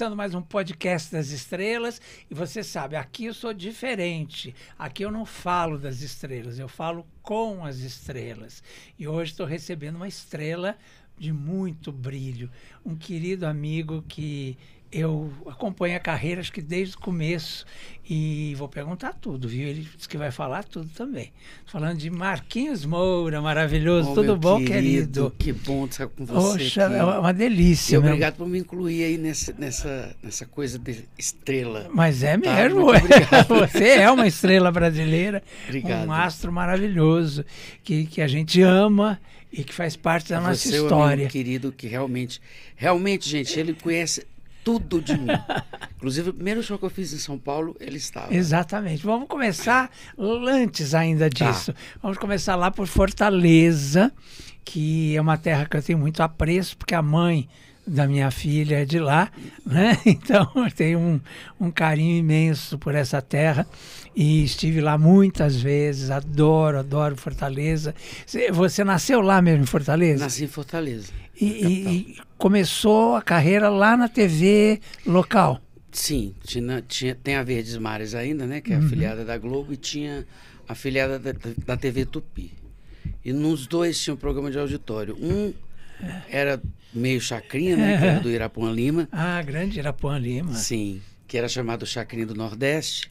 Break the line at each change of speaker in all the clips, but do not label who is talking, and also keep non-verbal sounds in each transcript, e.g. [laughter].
começando mais um podcast das estrelas e você sabe, aqui eu sou diferente. Aqui eu não falo das estrelas, eu falo com as estrelas. E hoje estou recebendo uma estrela de muito brilho, um querido amigo que eu acompanho a carreira, acho que desde o começo, e vou perguntar tudo, viu? Ele disse que vai falar tudo também. Falando de Marquinhos Moura, maravilhoso, oh, tudo bom, querido,
Que bom estar com você. Poxa, é, é uma delícia. E né? obrigado
por me incluir aí nessa, nessa,
nessa coisa de estrela. Mas é tá? mesmo, tá? [laughs] você é uma estrela
brasileira, obrigado. um astro maravilhoso, que, que a gente ama e que faz parte da nossa é história. um
querido, que realmente, realmente, gente, ele conhece tudo de mim. [laughs] Inclusive, o primeiro show que eu fiz em São Paulo, ele estava.
Exatamente. Vamos começar antes ainda tá. disso. Tá. Vamos começar lá por Fortaleza, que é uma terra que eu tenho muito apreço, porque a mãe da minha filha é de lá, né? [laughs] Então eu tenho um, um carinho imenso por essa terra e estive lá muitas vezes, adoro, adoro Fortaleza. Você nasceu lá mesmo em Fortaleza? Nasci em Fortaleza. E, e, começou a carreira lá na TV local.
Sim, tinha, tinha, tem a Verdes Mares ainda, né? Que é uhum. afiliada da Globo, e tinha a afiliada da, da TV Tupi. E nos dois tinha um programa de auditório. Um era meio chacrinha, né? Que era do [laughs] é. Irapuã Lima.
Ah, grande Irapuã
Lima. Sim, que era chamado Chacrinha do Nordeste.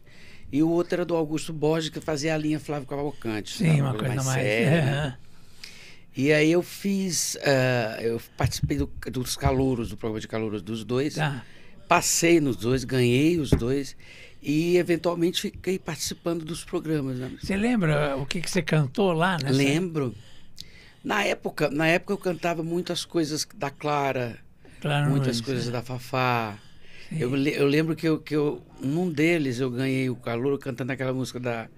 E o outro era do Augusto Borges, que fazia a linha Flávio Cavalcante. Sim, uma coisa mais, mais séria. [laughs] É. Né? E aí eu fiz, uh, eu participei do, dos calouros, do programa de calouros dos dois. Tá. Passei nos dois, ganhei os dois e eventualmente fiquei participando dos programas.
Né? Você lembra o que, que você cantou lá? Nessa... Lembro.
Na época, na época eu cantava muitas coisas da Clara, claro, muitas coisas é. da Fafá. Eu, eu lembro que, eu, que eu, num deles eu ganhei o calor cantando aquela música da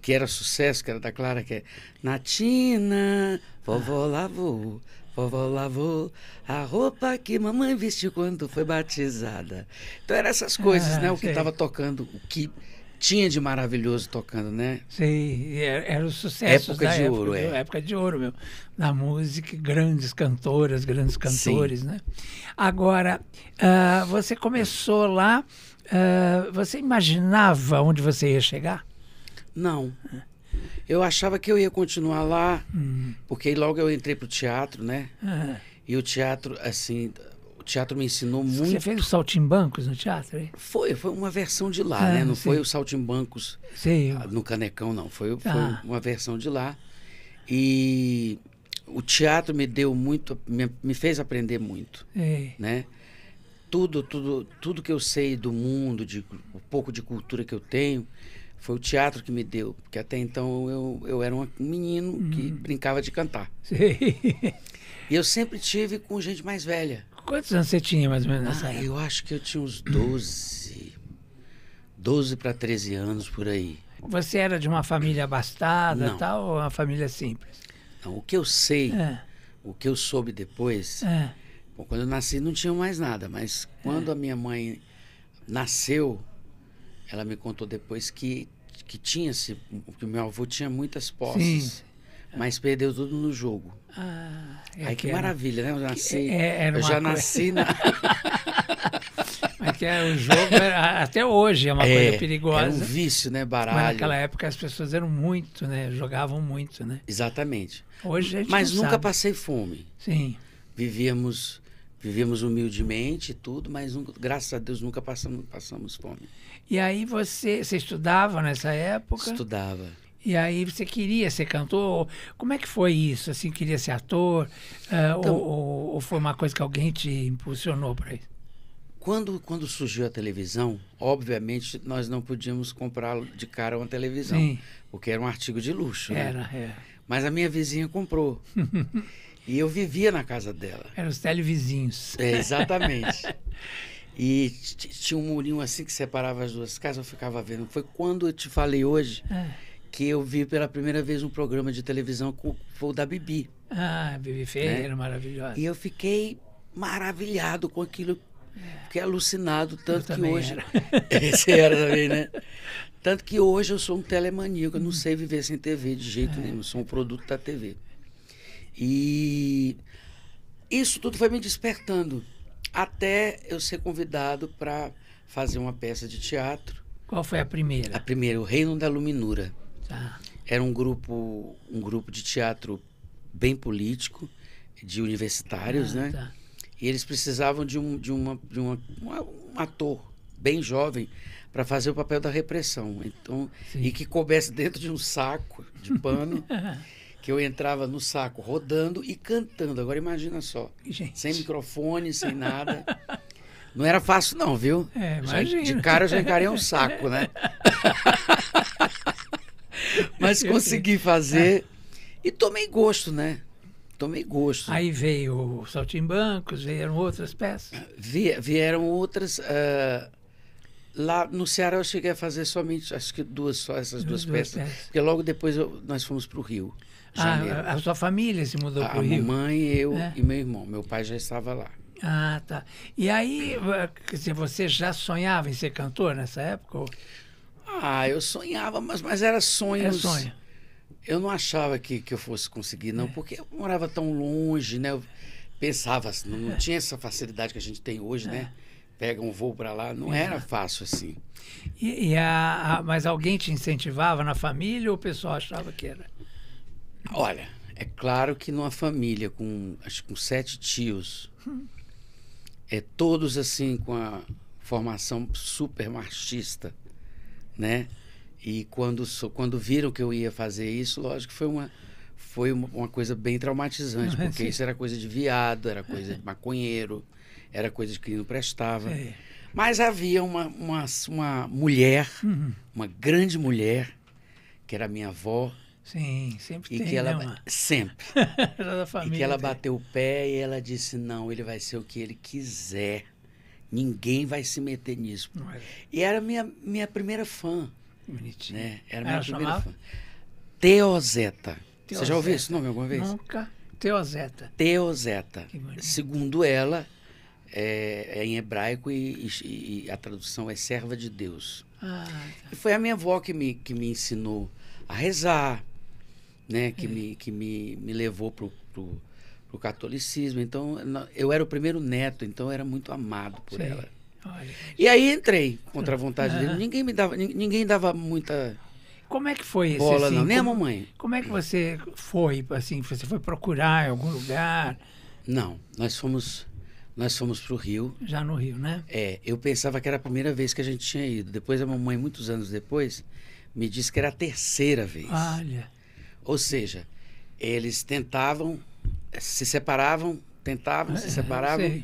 que era sucesso, que era da Clara, que é Natina, vovó lavou, vovó lavou a roupa que mamãe vestiu quando foi batizada. Então eram essas coisas, ah, né? O que estava tocando, o que tinha de maravilhoso tocando, né?
Sim, é, era, era o sucesso época da né? de época, ouro, é. época de ouro, meu. Na música, grandes cantoras, grandes cantores, Sim. né? Agora, uh, você começou lá, uh, você imaginava onde você ia chegar? Não.
Eu achava que eu ia continuar lá, uhum. porque logo eu entrei pro teatro, né? Uhum. E o teatro, assim, o teatro me ensinou Você muito. Você fez
o Saltimbancos no teatro, hein?
Foi, foi uma versão de lá, ah, né? Não sim. foi o Saltimbancos sim. Ah, no Canecão, não. Foi, ah. foi ah. uma versão de lá. E o teatro me deu muito, me, me fez aprender muito, Ei. É. né? Tudo, tudo, tudo que eu sei do mundo, de, o pouco de cultura que eu tenho, foi o teatro que me deu, porque até então eu, eu era um menino que hum. brincava de cantar.
Sim. E eu sempre
tive com gente mais velha.
Quantos anos você tinha mais ou menos nessa ah, época? Eu acho que eu tinha uns 12.
12 para 13 anos por aí.
Você era de uma família abastada Não. tal, ou uma família simples?
Não, o que eu sei, é. o que eu soube depois, é. quando eu nasci não tinha mais nada, mas quando é. a minha mãe nasceu, ela me contou depois que, que tinha se que meu avô tinha muitas posses. Sim. Mas perdeu tudo no jogo.
Ah, é Aí que, que maravilha, né? Eu, nasci, é, eu já coisa... nasci na. [laughs] Mas que é, o jogo, era, até hoje, é uma é, coisa perigosa. É um vício, né? Baralho. Mas naquela época as pessoas eram muito, né? Jogavam muito, né?
Exatamente.
Hoje gente. Mas nunca sabe.
passei fome. Sim. Vivíamos Vivemos humildemente tudo, mas graças a Deus nunca passamos, passamos fome.
E aí você, você estudava nessa época? Estudava. E aí você queria ser cantor? Como é que foi isso? Assim, queria ser ator? Ah, então, ou, ou, ou, foi uma coisa que alguém te impulsionou para isso?
Quando, quando surgiu a televisão, obviamente nós não podíamos comprar de cara uma televisão, Sim. porque era um artigo de luxo. Era, né? era. É. Mas a minha vizinha comprou. [laughs] E eu vivia na casa dela. Eram os televizinhos. É, exatamente. [laughs] e tinha um murinho assim que separava as duas casas, eu ficava vendo. Foi quando eu te falei hoje ah. que eu vi pela primeira vez um programa de televisão com o da Bibi.
Ah, Bibi Ferreira, né? maravilhosa. E
eu fiquei maravilhado com aquilo. Fiquei alucinado, tanto eu que hoje. Era. [laughs] Esse era também, né? [laughs] Tanto que hoje eu sou um telemaníaco, eu não sei viver sem TV de jeito é. nenhum, sou um produto da TV. E isso tudo foi me despertando até eu ser convidado para fazer uma peça de teatro.
Qual foi a primeira?
A primeira, o Reino da Luminura. Tá. Era um grupo, um grupo de teatro bem político, de universitários, ah, né? Tá. E eles precisavam de um, de uma, de uma, um ator bem jovem para fazer o papel da repressão. Então, Sim. e que coubesse dentro de um saco de pano. [laughs] eu entrava no saco rodando e cantando. Agora imagina só. Gente. Sem microfone, sem nada. Não era fácil, não, viu? É, imagina. Já, de cara eu já encarei um saco, né? [laughs] Mas consegui fazer
e tomei gosto, né? Tomei gosto. Aí veio o Saltimbancos, vieram outras peças?
vieram outras. Uh, lá no Ceará eu cheguei a fazer somente, acho que duas, só essas duas, duas peças, peças, Porque logo depois eu, nós fomos para o Rio. Ah, a sua
família se mudou para o Rio? A mamãe, eu é.
e meu irmão. Meu pai já estava lá.
Ah, tá. E aí, você já sonhava em ser cantor nessa época?
Ah, eu sonhava, mas,
mas era sonhos... Era sonho.
Eu não achava que, que eu fosse conseguir, não, é. porque eu morava tão longe, né? Eu pensava, assim, não, é. tinha essa facilidade que a gente tem hoje, né? É. pega um voo para lá. Não é. era fácil assim.
E, e a, a, mas alguém te incentivava na família ou o pessoal achava que era?
Olha, é claro que numa família com, acho, com sete tios, é todos assim com a formação super machista, né? E quando, quando viram que eu ia fazer isso, lógico que foi uma, foi uma, uma coisa bem traumatizante, Não, [laughs] porque isso era coisa de viado, era coisa de maconheiro, era coisa de que não prestava. É. Mas havia uma, uma, uma mulher, uhum. uma grande mulher, que era minha avó, Sim, sempre e tem, que ela né, Sempre. [laughs] e que ela tem. bateu o pé e ela disse, não, ele vai ser o que ele quiser. Ninguém vai se meter nisso. Mas... E era minha, minha primeira fã. Bonitinho. Né? Era minha ela primeira chamava? fã. Teozeta. Você já ouviu esse nome alguma vez?
Nunca. Teozeta.
Teozeta. Segundo ela, é, é em hebraico e, e, e, a tradução é serva de Deus. Ah, tá. E foi a minha avó que me, que me ensinou a rezar, né? Que, é. me, que me, me levou pro, pro, catolicismo. Então, eu era o primeiro neto, então eu era muito amado por Sim. ela. Olha. E aí entrei contra a vontade uhum. dele. Ninguém me dava, ninguém dava muita como é que foi bola, assim, não, nem como, a mamãe.
Como é que você foi assim? Você foi procurar em algum lugar?
Não, nós fomos nós fomos pro Rio.
Já no Rio, né?
É, eu pensava que era a primeira vez que a gente tinha ido. Depois a mamãe muitos anos depois me disse que era a terceira vez. Olha. Ou seja, eles tentavam, eh, se separavam, tentavam, se é, separavam.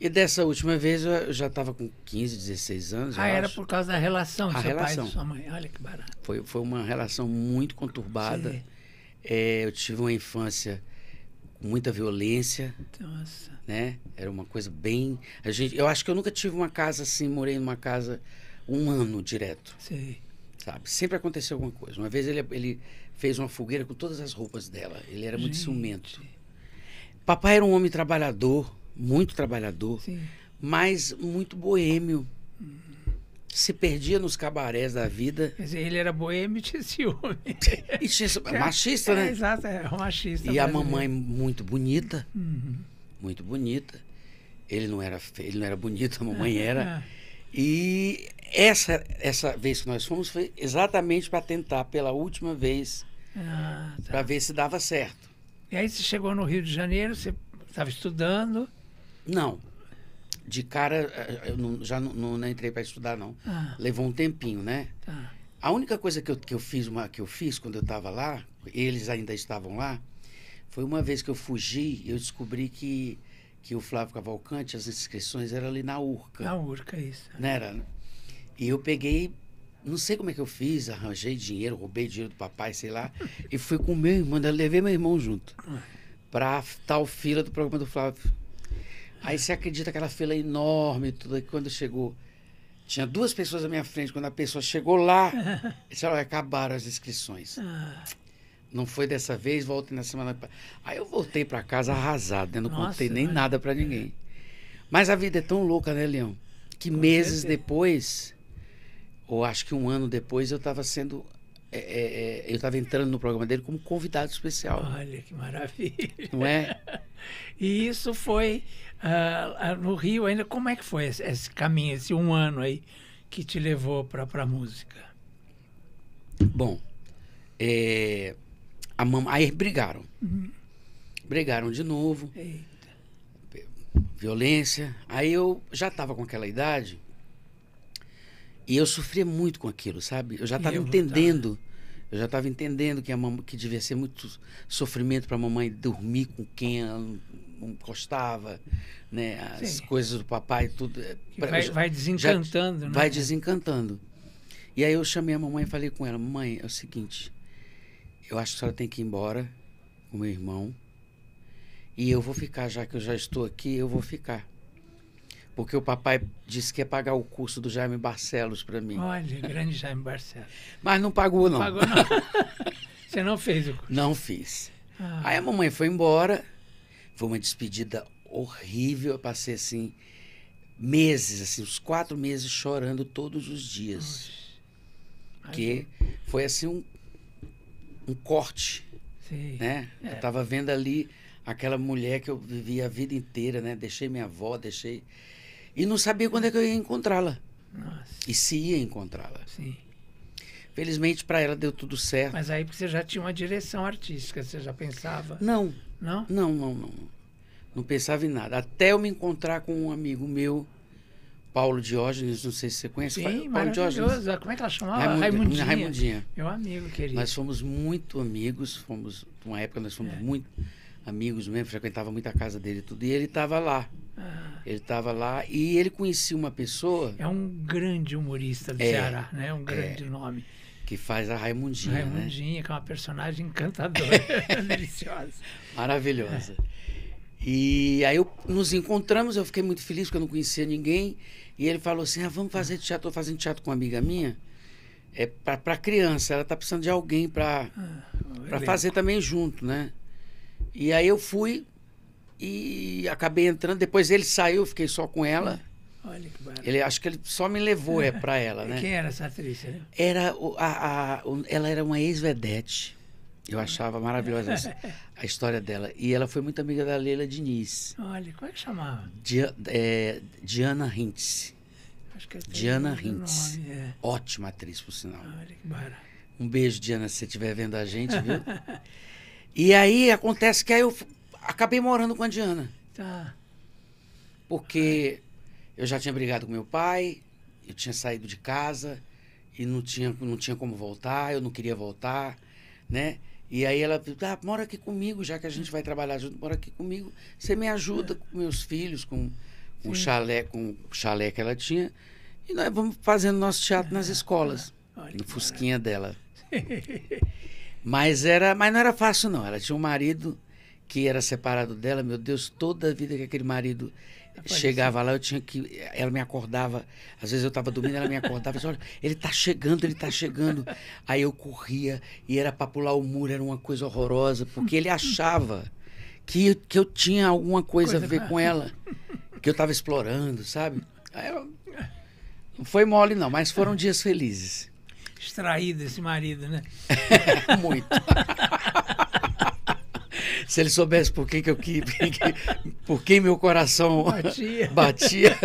E dessa última vez eu já estava com 15, 16 anos. Ah, era acho. por causa da relação do seu relação. pai e sua mãe. Olha que barato. Foi, foi uma relação muito conturbada. É, eu tive uma infância com muita violência. Nossa. Né? Era uma coisa bem. A gente, eu acho que eu nunca tive uma casa assim, morei numa casa um ano direto. Sim. Sabe? Sempre aconteceu alguma coisa. Uma vez ele, ele fez uma fogueira com todas as roupas dela. Ele era Gente. muito ciumento. Papai era um homem trabalhador, muito trabalhador, Sim. mas muito boêmio. Se perdia nos cabarés da vida.
Quer dizer, ele era boêmio e tinha ciúme. e tinha, [laughs] é, machista, é, né? É, exato, é um machista. E a mamãe
muito bonita. Uhum. Muito bonita. Ele não era ele não era bonito, a mamãe é, era. É. E essa, essa vez que nós fomos foi exatamente para tentar pela última vez ah, tá. Para ver se dava certo.
E aí você chegou no Rio de Janeiro, você
estava estudando? Não. De cara, eu não, já não, não entrei para estudar, não. Ah. Levou um tempinho, né? Tá. A única coisa que eu, que eu, fiz, uma, que eu fiz quando eu estava lá, eles ainda estavam lá, foi uma vez que eu fugi, eu descobri que, que o Flávio Cavalcante, as inscrições eram ali na Urca. Na Urca, isso. Não né, era? Né? E eu peguei não sei como é que eu fiz, arranjei dinheiro, roubei dinheiro do papai, sei lá, e fui com meu irmão, levei meu irmão junto para tal fila do programa do Flávio. Aí você acredita aquela fila enorme, tudo, e quando chegou, tinha duas pessoas à minha frente. Quando a pessoa chegou lá, [laughs] eles olha, acabaram as inscrições. Ah. Não foi dessa vez, voltem na semana. Aí eu voltei para casa arrasado, né? não Nossa, contei nem mas... nada para ninguém. Mas a vida é tão louca, né, Leão? Que com meses certeza. depois ou acho que um ano depois, eu estava sendo. É, é, é eu estava entrando no programa dele como convidado especial.
Olha que maravilha! Não é? [laughs] e isso foi uh, no Rio ainda. Como é que foi esse, esse caminho, esse um ano aí que te levou para a música?
Bom, é, a mam... aí brigaram. Uhum. Brigaram de novo. Eita. Violência. Aí eu já estava com aquela idade e eu sofria muito com aquilo, sabe? Eu já estava entendendo. Eu já estava entendendo que, a mam... que devia ser muito sofrimento para a mamãe dormir com quem ela não gostava, né? As Sim. coisas do papai, tudo. É, vai, vai, desencantando, já, né? Vai desencantando. E aí eu chamei a mamãe e falei com ela: Mãe, é o seguinte, eu acho que a senhora tem que ir embora com meu irmão. E eu vou ficar, já que eu já estou aqui, eu vou ficar. Porque o papai disse que ia pagar o curso do Jaime Barcelos para mim. Olha,
grande Jaime Barcelos.
Mas não pagou, não. não pagou,
não. [laughs] Você não fez o curso?
Não fiz.
Ah. Aí a mamãe
foi embora. Foi uma despedida horrível. Eu passei, assim, meses, assim, uns quatro meses chorando todos os dias. Ai, que foi, assim, um, um corte. Sim. Né? É. Eu estava vendo ali aquela mulher que eu vivi a vida inteira, né? Deixei minha avó, deixei e não sabia quando é que eu ia encontrá-la. E se ia encontrá-la. Sim. Felizmente para ela deu tudo certo.
Mas aí você já tinha uma direção artística, você já pensava?
Não. Não? Não, não, não. Não pensava em nada. Até eu me encontrar com um amigo meu, Paulo Diógenes, não sei se você conhece. Sim, Paulo Diógenes. Como é que ela chamava? Raimundinha. Raimundinha. Raimundinha. Meu amigo querido. Nós fomos muito amigos, fomos, numa época nós fomos é. muito amigos mesmo, frequentava muito a casa dele tudo, e ele estava lá. Ah. Ele estava lá e ele conhecia uma pessoa.
É um grande humorista do é, Ceará, né? É um é. grande é, nome.
Que faz a Raimundinha. Né? Raimundinha,
né? que é uma personagem encantadora, [laughs] deliciosa. Maravilhosa. É.
E aí eu, nos encontramos, eu fiquei muito feliz porque eu não conhecia ninguém. E ele falou assim: ah, vamos fazer teatro, estou fazendo teatro com uma amiga minha. É para criança, ela está precisando de alguém para ah, fazer também junto, né? E aí eu fui e acabei entrando. Depois ele saiu, fiquei só com ela. Olha que barato. Ele acho que ele só me levou é para ela, né? E quem era essa atriz? Né? Era a, a, ela era uma ex-vedete. Eu achava maravilhosa essa, a história dela. E ela foi muito amiga da Leila Diniz.
Olha, como é que chamava?
Dia, é, Diana Hintz.
Acho que é Diana Hintz. Nome, é.
Ótima atriz, por sinal. Olha que barato. Um beijo, Diana, se você estiver vendo a gente, viu? [laughs] E aí acontece que aí eu acabei morando com a Diana. Tá. Porque eu já tinha brigado com meu pai, eu tinha saído de casa e não tinha, não tinha como voltar, eu não queria voltar, né? E aí ela ah, mora aqui comigo, já que a gente vai trabalhar junto, mora aqui comigo. Você me ajuda é. com meus filhos, com, com o chalé, com o chalé que ela tinha. E nós vamos fazendo nosso teatro ah, nas escolas. no fusquinha dela.
[laughs]
Mas, era, mas não era fácil, não. Ela tinha um marido que era separado dela, meu Deus, toda a vida que aquele marido é chegava lá, eu tinha que. Ela me acordava, às vezes eu estava dormindo, ela me acordava e disse, olha, ele está chegando, ele está chegando. Aí eu corria e era para pular o muro, era uma coisa horrorosa, porque ele achava que, que eu tinha alguma coisa, coisa a ver pra... com ela, que eu estava explorando, sabe? Aí eu, não foi mole, não, mas foram dias felizes
extraído esse marido, né? [laughs] Muito.
[laughs] Se ele soubesse por que, que eu que, por que meu coração batia. [laughs] batia.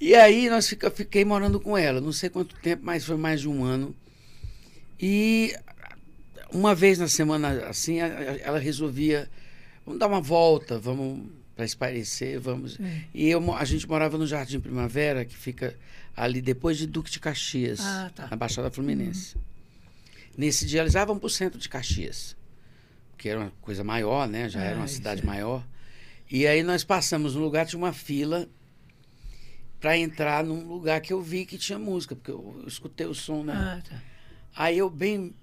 E aí nós fica, fiquei morando com ela, não sei quanto tempo, mas foi mais de um ano. E uma vez na semana assim, ela resolvia, vamos dar uma volta, vamos para espairecer, vamos. É. E eu, a gente morava no Jardim Primavera, que fica ali depois de Duque de Caxias, ah, tá. na Baixada Fluminense. Uhum. Nesse dia eles estavam vamos para o centro de Caxias, que era uma coisa maior, né? Já era uma cidade é. maior. E aí nós passamos no lugar de uma fila para entrar num lugar que eu vi que tinha música, porque eu, eu escutei o som, né? Ah, tá. Aí eu bem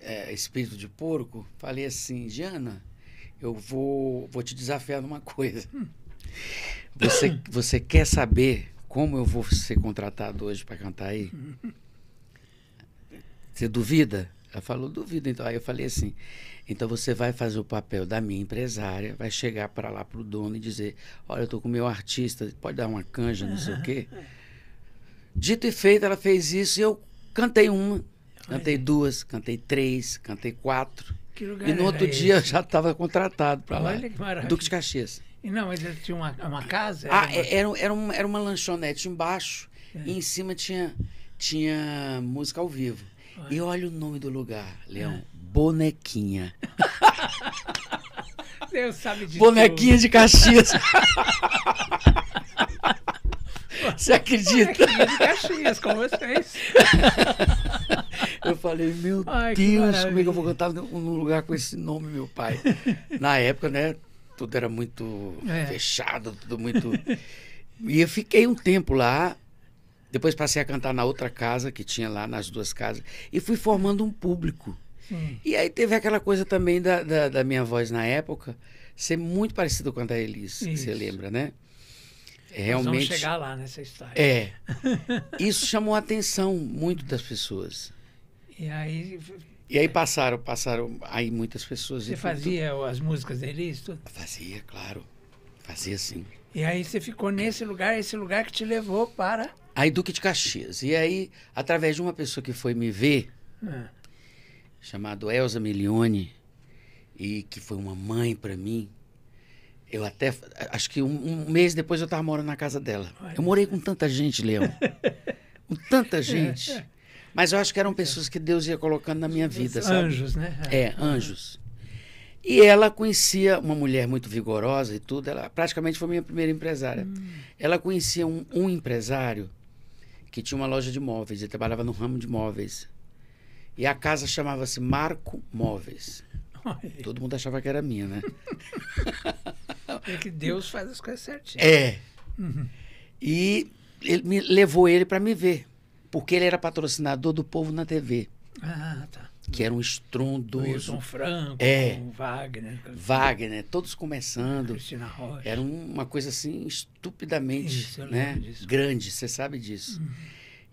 é, espírito de porco, falei assim, Diana, eu vou, vou te desafiar numa coisa. Hum. Você, você quer saber como eu vou ser contratado hoje para cantar aí? Você duvida? Ela falou, duvido. Então, aí eu falei assim, então você vai fazer o papel da minha empresária, vai chegar para lá para o dono e dizer, olha, eu estou com o meu artista, pode dar uma canja, não sei o quê. Dito e feito, ela fez isso e eu cantei uma, cantei duas, cantei três, cantei quatro. e no outro dia eu já estava contratado para lá, Duque de Caxias.
Não, mas tinha uma, uma casa? Era, ah, uma... É,
era, era, uma, era uma lanchonete embaixo é. e em cima tinha, tinha música ao vivo. Olha. Ah. E olha o nome do lugar, ah. Leão. É. Bonequinha.
[laughs] Deus sabe disso. Bonequinha tudo. de Caxias. [laughs] Você acredita? Bonequinha de Caxias, com vocês. [laughs] Eu falei, meu Ai, Deus, como é que eu
vou cantar num lugar com esse nome, meu pai? Na época, né? tudo era muito é. fechado, tudo muito. [laughs] e eu fiquei um tempo lá. Depois passei a cantar na outra casa que tinha lá, nas duas casas, e fui formando um público. Sim. E aí teve aquela coisa também da, da, da, minha voz na época ser muito parecida com a da Elis, você lembra, né? Realmente. Nós vamos chegar lá nessa história. É. [laughs] isso chamou a atenção muito das pessoas.
E aí
e aí passaram, passaram aí muitas pessoas. Você fazia
tudo. as músicas deles? Tudo? Fazia, claro.
Fazia sim.
E aí você ficou nesse lugar, esse lugar que te levou para.
Aí Duque de Caxias. E aí, através de uma pessoa que foi me ver, ah. chamado Elza Milione, e que foi uma mãe para mim, eu até. Acho que um, um mês depois eu estava morando na casa dela. Olha. Eu morei com tanta gente, Leão. com tanta gente. [laughs] Mas eu acho que eram pessoas que Deus ia colocando na minha vida, sabe? Anjos, né? É, anjos. E ela conhecia uma mulher muito vigorosa e tudo, ela praticamente foi minha primeira empresária. Hum. Ela conhecia um, um, empresário que tinha uma loja de móveis, ele trabalhava no ramo de móveis. E a casa chamava-se Marco Móveis. Ai. Todo mundo achava que era minha, né? [laughs]
é que Deus faz as coisas certinhas. É.
Uhum. E ele me levou ele para me ver porque ele era patrocinador do povo na TV.
Ah, tá.
Que era um estrondoso. Wilson Franco, é,
Wagner.
Wagner, todos começando. Cristina Rocha. Era uma coisa assim, estupidamente Isso, né, grande, você sabe disso. Uhum.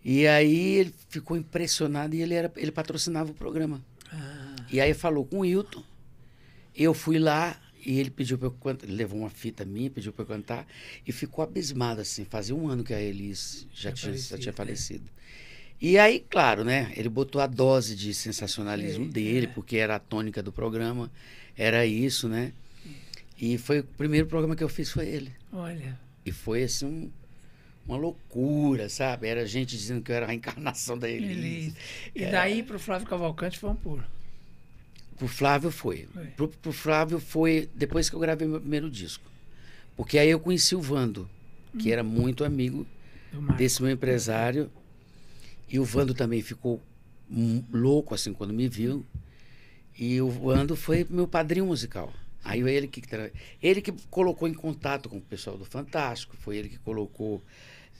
E aí ele ficou impressionado e ele, era, ele patrocinava o programa. Ah. E aí falou com o Hilton. Eu fui lá e ele pediu para eu cantar. Ele levou uma fita minha, pediu para eu cantar. E ficou abismado, assim. Fazia um ano que a Elis já, já, tinha, já tinha é. falecido. Né? E aí, claro, né? Ele botou a dose de sensacionalismo é, dele, é. porque era a tônica do programa, era isso, né? E foi o primeiro programa que eu fiz foi ele. Olha. E foi assim um, uma loucura, sabe? Era gente dizendo que eu era a encarnação da Elise.
E era... É. daí para o Flávio Cavalcante foi um puro.
Pro Flávio foi. foi. Pro, pro Flávio foi depois que eu gravei meu primeiro disco. Porque aí eu conheci o Vando, que hum. era muito amigo desse meu empresário e o Vando também ficou hum, louco assim quando me viu. E o Vando foi meu padrinho musical. Aí ele que ele que colocou em contato com o pessoal do Fantástico, foi ele que colocou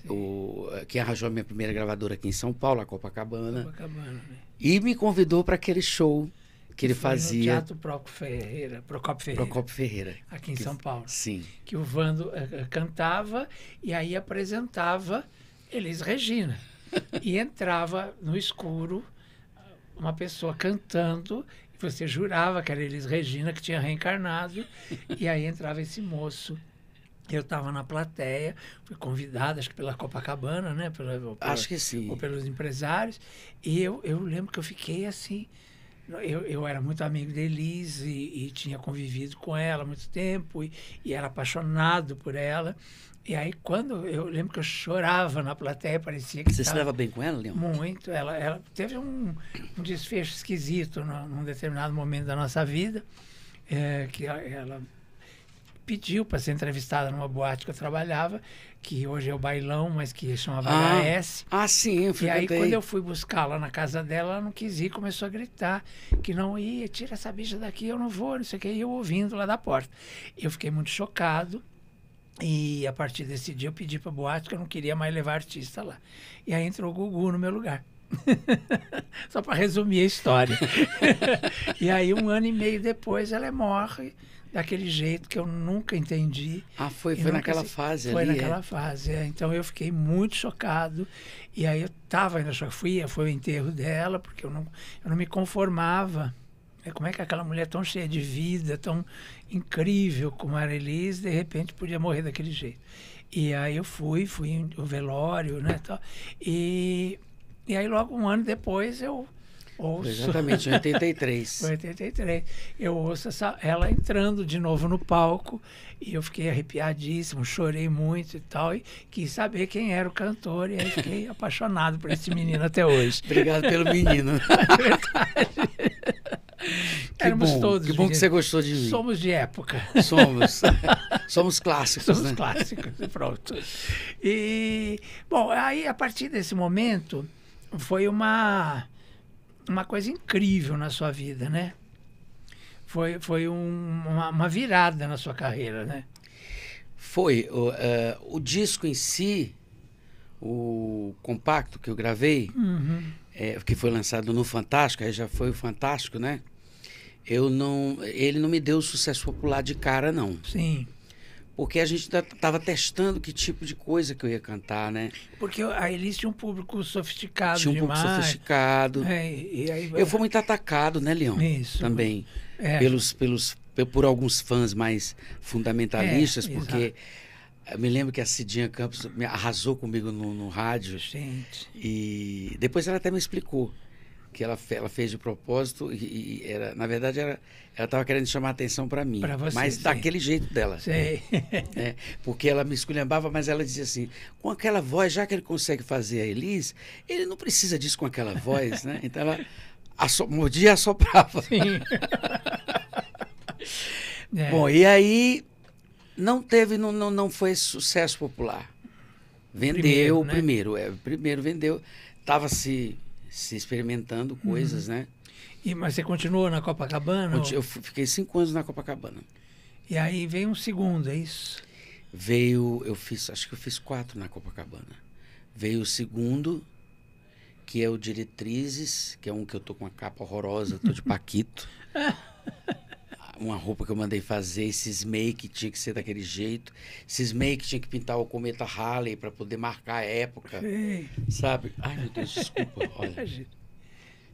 o, que arranjou a minha primeira gravadora aqui em São Paulo, a Copacabana. Copacabana né? E me convidou para aquele show
que ele Foi fazia. No Teatro Procopio Ferreira, Procopio Ferreira. Procopio Ferreira. Aqui em que, São Paulo. Sim. Que o Vando uh, cantava e aí apresentava Elis Regina. [laughs] e entrava no escuro uma pessoa cantando e você jurava que era Elis Regina que tinha reencarnado e aí entrava esse moço eu estava na plateia, fui convidado, acho que pela Copacabana, né? Pela, pela, acho que sim. Ou pelos empresários. E eu, eu lembro que eu fiquei assim, eu, eu era muito amigo da Elise e, tinha convivido com ela há muito tempo e, e era apaixonado por ela. E aí, quando eu lembro que eu chorava na plateia, parecia que. Você se leva bem com ela, Leon? Muito. Ela, ela teve um, um desfecho esquisito num, num determinado momento da nossa vida, é, que ela pediu para ser entrevistada numa boate que eu trabalhava, que hoje é o Bailão, mas que chamava ah, Ah, sim, eu E aí, quando eu fui buscá-la na casa dela, ela não quis ir, começou a gritar que não ia, tira essa bicha daqui, eu não vou, não sei o que, e eu ouvindo lá da porta. Eu fiquei muito chocado. E a partir desse dia eu pedi para boate que eu não queria mais levar artista lá. E aí entrou o Gugu no meu lugar. [laughs] Só para resumir a história. [laughs] [laughs] e aí, um ano e meio depois, ela é morre daquele jeito que eu nunca entendi. Ah, foi, foi naquela se... fase foi ali. Foi é? naquela é? fase, é. Então eu fiquei muito chocado. E aí eu estava ainda só fui, foi o enterro dela, porque eu não, eu não me conformava. Né? Como é que aquela mulher tão cheia de vida, tão incrível como era Elise, de repente podia morrer daquele jeito. E aí eu fui, fui o velório, né, tal. E e aí logo um ano depois eu Ouço. Exatamente, em 83. 83. [laughs] Eu ouço essa, ela entrando de novo no palco e eu fiquei arrepiadíssimo, chorei muito e tal. E quis saber quem era o cantor e aí fiquei [laughs] apaixonado por esse menino até hoje. Obrigado pelo [laughs] menino. é verdade. Que Éramos bom, todos. Que bom que você gostou de mim. Somos de época. Somos. Somos clássicos. Somos né? clássicos, pronto. E, bom, aí a partir desse momento foi uma uma coisa incrível na sua vida, né? Foi, foi um, uma, uma, virada na sua carreira, né?
Foi. O, uh, o disco em si, o compacto que eu gravei, uhum. é, que foi lançado no Fantástico, aí já foi o Fantástico, né? Eu não, ele não me deu sucesso popular de cara, não. Sim. Porque a gente estava tá, testando que tipo de coisa que eu ia cantar, né?
Porque a Elis tinha um público sofisticado Tinha um demais. público
sofisticado. É, e aí... Eu fui muito atacado, né, Leão? Isso. Também. É. Pelos, pelos, por alguns fãs mais fundamentalistas, é, porque... Exato. Eu me lembro que a Cidinha Campos me arrasou comigo no, no rádio. Gente. E depois ela até me explicou que ela, ela fez de propósito e, e era, na verdade era, ela estava querendo chamar a atenção para mim, pra você, mas sim. daquele jeito dela. sim. É. [laughs] É, porque ela me esculhambava, mas ela dizia assim, com aquela voz, já que ele consegue fazer a Elis, ele não precisa disso com aquela voz, né? Então ela asso, mordia e assoprava. Sim. [laughs] é. Bom, e aí não teve, não, não, não foi sucesso popular. Vendeu primeiro, né? primeiro, é, primeiro vendeu, estava se... Assim, se experimentando uhum. coisas, uhum. né?
E, mas você continuou na Copacabana? Eu, eu fiquei cinco anos na Copacabana. E aí veio um segundo,
é isso? Veio, eu fiz, acho que eu fiz quatro na Copacabana. Veio o segundo, que é o Diretrizes, que é um que eu tô com uma capa horrorosa, tô de [laughs] Paquito. [laughs] uma roupa que eu mandei fazer, esses make tinha que ser daquele jeito, esses make tinha que pintar o cometa Halley para poder marcar a época. Sim. Sabe? Ai, meu Deus, desculpa. [laughs] Olha.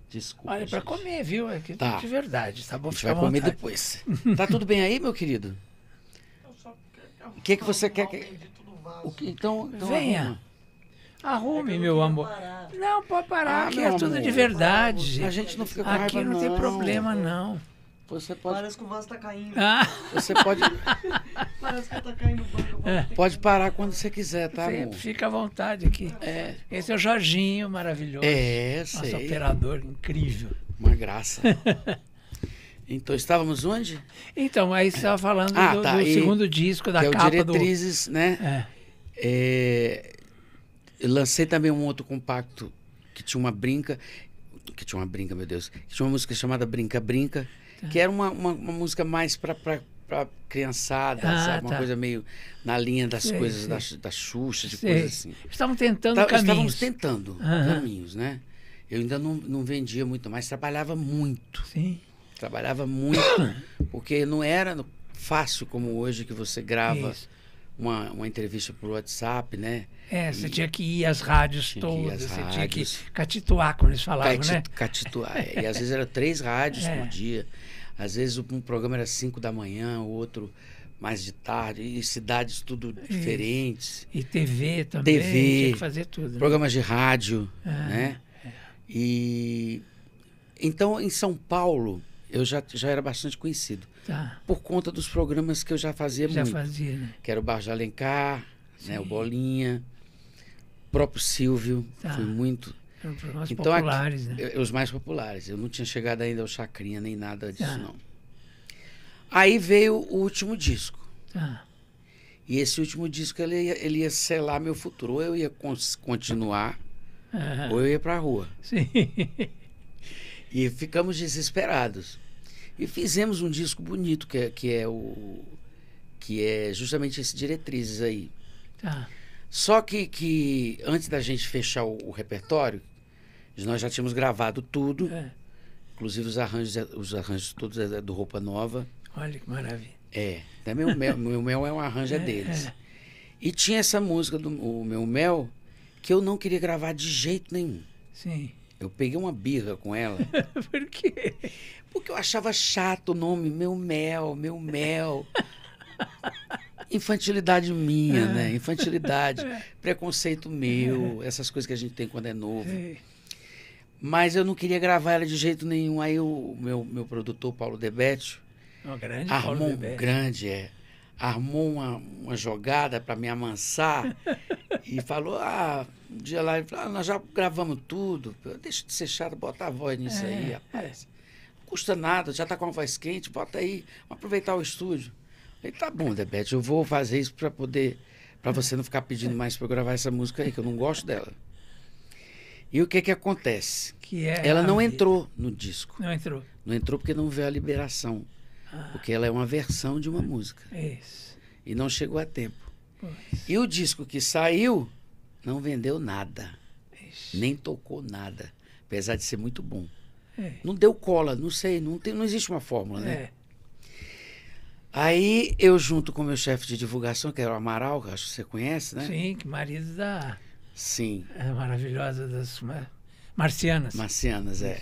Desculpa. Olha, para comer, viu? É tá. De verdade, tá bom? A gente vai comer depois. [laughs] tá tudo bem aí, meu querido? O que, que você quer que. O que, então, então Venha.
Arruma. Arrume, é meu amor. Parar. Não, pode parar, ah, aqui é tudo amor. de verdade. A gente não fica com Aqui não tem problema, não. Você pode... Parece que o vaso tá caindo. Ah. Você pode. [laughs] Parece que tá caindo o banco.
É. Pode parar quando você quiser, tá? Fica
à vontade aqui. É. Esse é o Jorginho maravilhoso. É, Nosso operador
incrível. Uma graça. [laughs] então, estávamos onde?
Então, aí você estava falando ah, do, tá. do segundo disco, da que capa é o Diretrizes,
do... né? É. é. Eu lancei também um outro compacto que tinha uma brinca. Que tinha uma brinca, meu Deus. Que tinha uma música chamada Brinca Brinca que era uma, uma, uma música mais para para criançada, ah, sabe? Uma tá. coisa meio na linha das sei, coisas sei. Da, da Xuxa, de coisas assim. Estavam
tentando tá, caminhos. Estávamos tentando
uhum. caminhos, né? Eu ainda não, não vendia muito, mais trabalhava muito. Sim. Trabalhava muito, [coughs] porque não era fácil como hoje que você grava uma, uma entrevista por WhatsApp, né? É, você e, tinha
que ir às rádios todas, você rádios. tinha que catituar, como eles falavam, né? Catituar, é. e às vezes
era três [laughs] rádios é. por dia às vezes um programa era 5 da manhã, o outro mais de tarde, e cidades tudo diferentes. E TV também, TV, tinha que fazer tudo. Né? Programas de rádio, ah, né? É. E então em São Paulo eu já, já era bastante conhecido. Tá. Por conta dos programas que eu já fazia já muito. Já fazia, né? Que era o Bar de Alencar, né, o Bolinha, o próprio Silvio, tá. muito os mais então, populares, aqui, né? Eh, os mais populares. Eu não tinha chegado ainda ao Chacrinha, nem nada disso, ah. não. Aí veio o último disco. Ah. E esse último disco, ele ia, ele ia selar meu futuro. Ou eu ia continuar, ah. ou eu ia pra rua. Sim. [laughs] E ficamos desesperados. E fizemos um disco bonito, que é, que é o... Que é justamente esse Diretrizes aí. Tá. Só que, que antes da gente fechar o, o repertório, nós já tínhamos gravado tudo, é. inclusive os arranjos, é, os arranjos todos é do Roupa Nova.
Olha que maravilha.
É, até meu mel, [laughs] meu mel é um arranjo é, é deles. E tinha essa música do o meu mel que eu não queria gravar de jeito nenhum. Sim. Eu peguei uma birra com ela. [laughs] Por quê? Porque eu achava chato o nome meu mel, meu mel. Infantilidade minha, é. né? Infantilidade, [laughs] preconceito meu, essas coisas que a gente tem quando é novo. Sim. Mas eu não queria gravar ela de jeito nenhum. Aí o meu, meu produtor, Paulo Debete,
grande armou, Debete. grande,
é, armou uma, uma jogada para me amansar [laughs] e falou: ah, um dia lá, ele falou, ah, nós já gravamos tudo. Deixa de ser chato, bota a voz nisso é, aí, rapaz. É. Não custa nada, já tá com a voz quente, bota aí, vamos aproveitar o estúdio. Ele tá bom, Debete, eu vou fazer isso para poder, para você não ficar pedindo é. mais para gravar essa música aí, que eu não gosto dela. E o que que acontece? Que é ela não vida. entrou no disco. Não entrou. Não entrou porque não veio a liberação. Ah. Porque ela é uma versão de uma música.
Isso.
E não chegou a tempo. Pois. E o disco que saiu não vendeu nada. Isso. Nem tocou nada. Apesar de ser muito bom. É. Não deu cola, não sei, não, tem, não existe uma fórmula, né? É. Aí eu, junto com meu chefe de divulgação, que era é o Amaral, acho que você conhece, né? Sim,
que marido da. Sim. É maravilhosa das marcianas. Marcianas, é.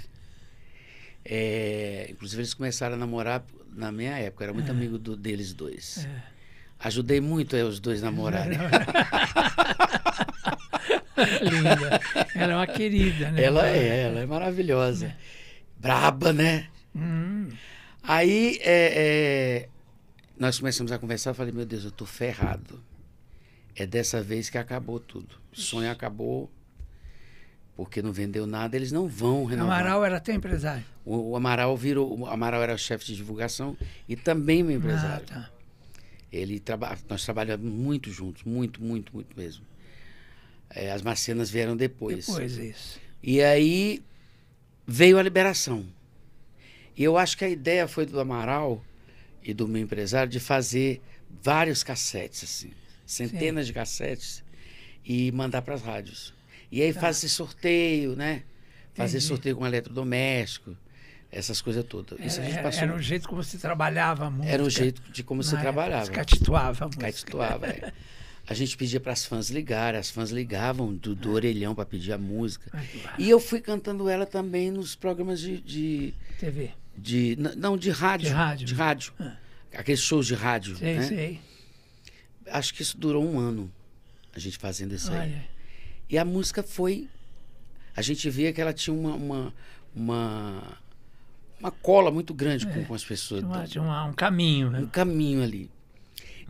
é. Inclusive, eles começaram a namorar na minha época. Era muito é. amigo do, deles dois. É. Ajudei muito aí, é, os dois namorarem.
[laughs] Linda. Ela é uma querida, né? Ela é, ela é
maravilhosa. É. Braba, né? Hum. Aí é, é, nós começamos a conversar, eu falei, meu Deus, eu tô ferrado é dessa vez que acabou tudo. O sonho acabou porque não vendeu nada, eles não vão renovar.
Amaral era até empresário.
O, o Amaral virou, o Amaral era chefe de divulgação e também meu empresário. Ah, tá. Ele trabalha. nós trabalhamos muito juntos, muito, muito, muito mesmo. É, as Marcenas vieram depois. Depois isso. E aí veio a liberação. E eu acho que a ideia foi do Amaral e do meu empresário de fazer vários cassetes assim centenas Sim. de cassetes e mandar para as rádios. E aí tá. sorteio, né? Fazer Entendi. sorteio com eletrodoméstico, essas coisas todas. É, Isso era, a gente é, passou... era o
jeito como você trabalhava muito. Era o jeito de como você trabalhava. catituava
muito. Catituava, é. [laughs] A gente pedia para as fãs ligarem, as fãs ligavam do, do é. orelhão para pedir a música. E eu fui cantando ela também nos programas de. de TV. De, não, de rádio. De rádio. De rádio. Ah. Aqueles shows de rádio. Sei, né? sei acho que isso durou um ano, a gente fazendo isso Olha. aí. E a música foi. A gente via que ela tinha uma. uma, uma, uma cola muito grande é, com, com, as pessoas. Uma,
então. uma, um caminho.
Né? Um caminho ali.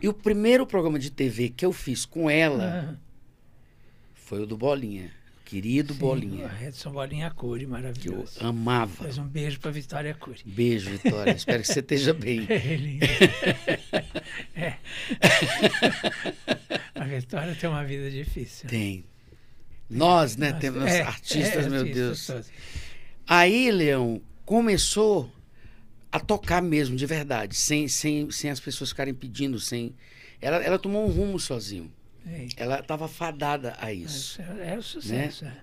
E o primeiro programa de TV que eu fiz com ela é. foi o do Bolinha. Querido Sim, Bolinha.
Edson Bolinha Cury, maravilhoso. Que eu amava. Mas um beijo para Vitória Cury. Beijo, Vitória. [laughs] Espero que você esteja bem. É, ele... é. [laughs] é. [laughs] A Vitória tem uma vida difícil. Tem.
Nós, né, Nós, temos é, artistas, é, meu Deus. Todos. Aí, Leão, começou a tocar mesmo, de verdade, sem, sem, sem as pessoas ficarem pedindo, sem... Ela, ela tomou um rumo sozinho. Ela estava fadada a isso.
É, o sucesso. Né? É.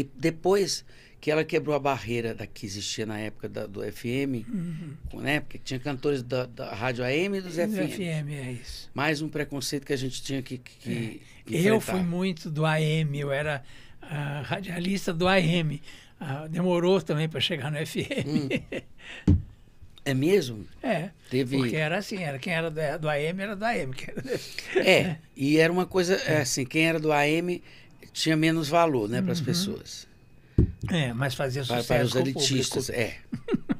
E depois que ela quebrou a barreira da que existia na época da, do FM, uhum. né? Porque tinha cantores da, da rádio AM e dos e FM. FM é isso. Mais um preconceito que a gente tinha que, que é. Eu fui
muito do AM, eu era uh, radialista do AM. Uh, ah, demorou também para chegar no FM. Hum. [laughs]
É mesmo? É. Teve... Porque
era assim, era quem era do, AM era do AM. [laughs] Era... É,
e era uma coisa é. assim, quem era do AM tinha menos valor, né, para as uhum. pessoas.
É, mas fazia sucesso para, para os elitistas,
é.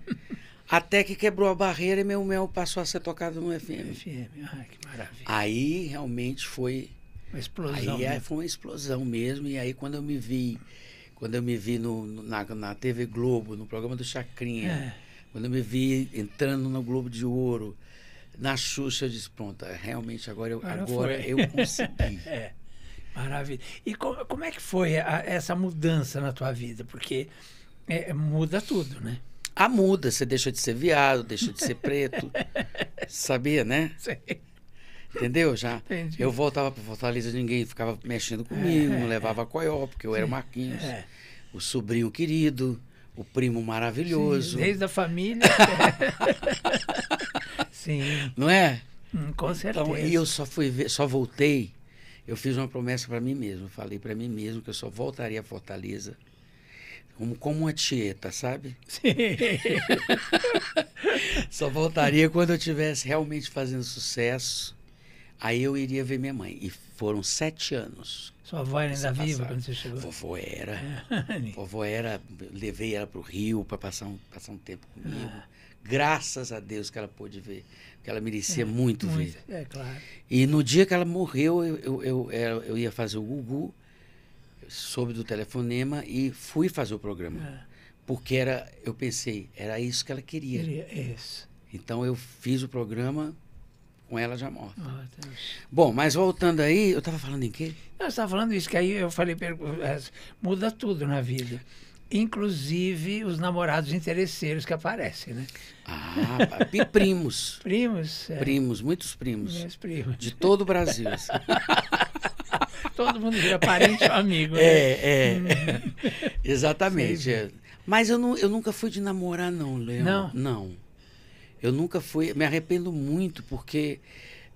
[laughs] Até que quebrou a barreira e meu mel passou a ser tocado no FM. FM, ai, que maravilha. Aí realmente foi uma explosão. Aí, é, foi uma explosão mesmo e aí quando eu me vi, quando eu me vi no, na, na TV Globo, no programa do Chacrinha, é quando eu me vi entrando no Globo de Ouro, na Xuxa, eu disse, pronto, é,
realmente agora eu, agora, agora eu consegui. [laughs] é. Maravilha. E co como é que foi a, essa mudança na tua vida? Porque é, muda tudo, né? Ah,
muda. Você deixa de ser viado, deixa de ser preto. [laughs] Sabia, né? Sim. Entendeu? Já Entendi. eu voltava para Fortaleza, ninguém ficava mexendo comigo, é, não é. levava é, coió, porque eu era o Marquinhos, é. o sobrinho querido o primo maravilhoso. Sim, desde
a família. [laughs] Sim. Não é? Hum, com então, certeza. Então, e eu
só fui ver, só voltei. Eu fiz uma promessa para mim mesmo. Falei para mim mesmo que eu só voltaria a Fortaleza como, como uma tieta, sabe? Sim. [laughs] só voltaria quando eu estivesse realmente fazendo sucesso Aí eu iria ver minha mãe. E foram sete anos.
Sua avó era ainda viva passar. quando você chegou? Vovó era.
vovó era. Levei ela para o Rio para passar um, passar um tempo comigo. Ah. Graças a Deus que ela pôde ver. Porque ela merecia é, muito, muito ver. É, claro. E no dia que ela morreu, eu, eu, eu, eu ia fazer o Gugu. Soube do telefonema e fui fazer o programa. Ah. Porque era, eu pensei, era isso que ela queria. Queria isso. Então eu fiz o programa com ela já morre. Oh, Bom, mas voltando aí, eu estava falando em quê?
Eu estava falando isso, que aí eu falei, muda tudo na vida. Inclusive os namorados interesseiros que aparecem, né? Ah, primos. [laughs] primos? É. Primos,
muitos primos. Meus primos. De todo o Brasil. Assim.
[laughs] todo mundo vira parente ou amigo. É, né? é.
Hum. [laughs] Exatamente. É. Mas eu, não, eu nunca fui de namorar, não, Leon. Não? Não. Eu nunca fui, me arrependo muito porque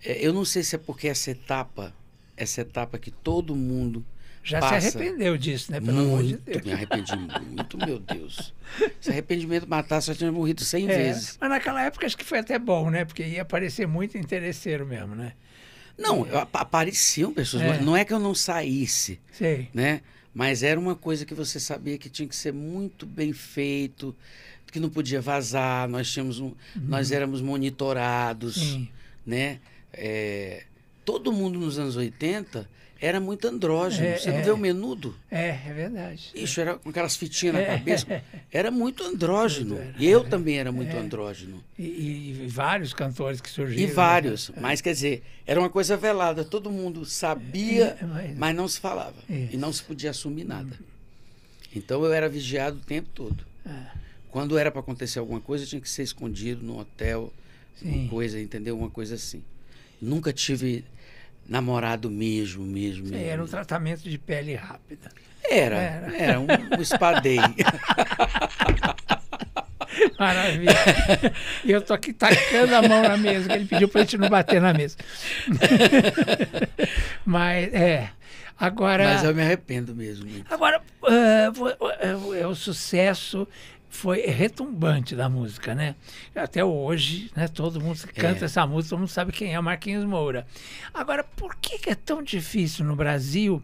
é, eu não sei se é porque essa etapa, essa etapa que todo mundo já passa, se arrependeu disso, né? Pelo muito, amor de Deus. me arrependi muito, meu Deus. [laughs] Se arrependimento matasse, eu tinha morrido cem é, vezes.
Mas naquela época acho que foi até bom, né? Porque ia aparecer muito interesseiro mesmo, né?
Não, é. apareciam pessoas, é. não é que eu não saísse, Sei. né? Mas era uma coisa que você sabia que tinha que ser muito bem feito, que não podia vazar, nós tínhamos um, uhum. nós éramos monitorados, Sim. né? É, todo mundo nos anos 80 era muito andrógeno. É, você não é. vê o menudo?
É, é verdade. Isso,
era com aquelas fitinhas na é. cabeça. [laughs] Era muito andrógeno. Era, eu
também era é. muito
andrógeno.
E, e, vários cantores que surgiram. E né? vários.
Né? Mas, quer dizer, era uma coisa velada. Todo mundo sabia, mas... mas... não se falava. Isso. E não se podia assumir nada. Então, eu era vigiado o tempo todo. Quando era para acontecer alguma coisa, tinha que ser escondido num hotel, Sim. uma coisa, entendeu? Uma coisa assim. Nunca tive namorado mesmo, mesmo. mesmo.
Era um tratamento de pele rápida. Era, era, era um, um spa day. [laughs] Eu tô aqui tacando a mão na mesa, que ele pediu pra gente não bater na mesa. [laughs] Mas, é. Agora. Mas eu me arrependo mesmo. Muito. Agora, uh, é o sucesso foi retumbante da música, né? Até hoje, né? Todo mundo canta é. essa música, todo mundo sabe quem é Marquinhos Moura. Agora, por que, é tão difícil no Brasil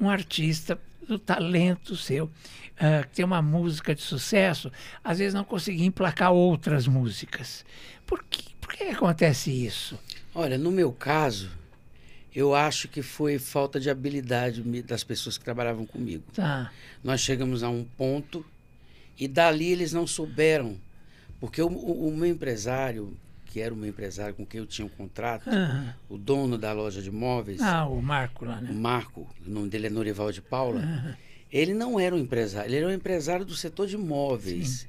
um artista do talento seu, uh, que tem uma música de sucesso, às vezes não conseguir emplacar outras músicas? Por que, por que acontece isso?
Olha, no meu caso, eu acho que foi falta de habilidade das pessoas que trabalhavam comigo. Tá. Nós chegamos a um ponto e dali eles não souberam. Porque o, o, o meu empresário, que era o meu empresário com quem eu tinha um contrato, uhum. o dono da loja de móveis. Ah, o
Marco lá, né? O
Marco, o nome dele é Norival de Paula. Uhum. Ele não era um empresário, ele era um empresário do setor de móveis. Sim.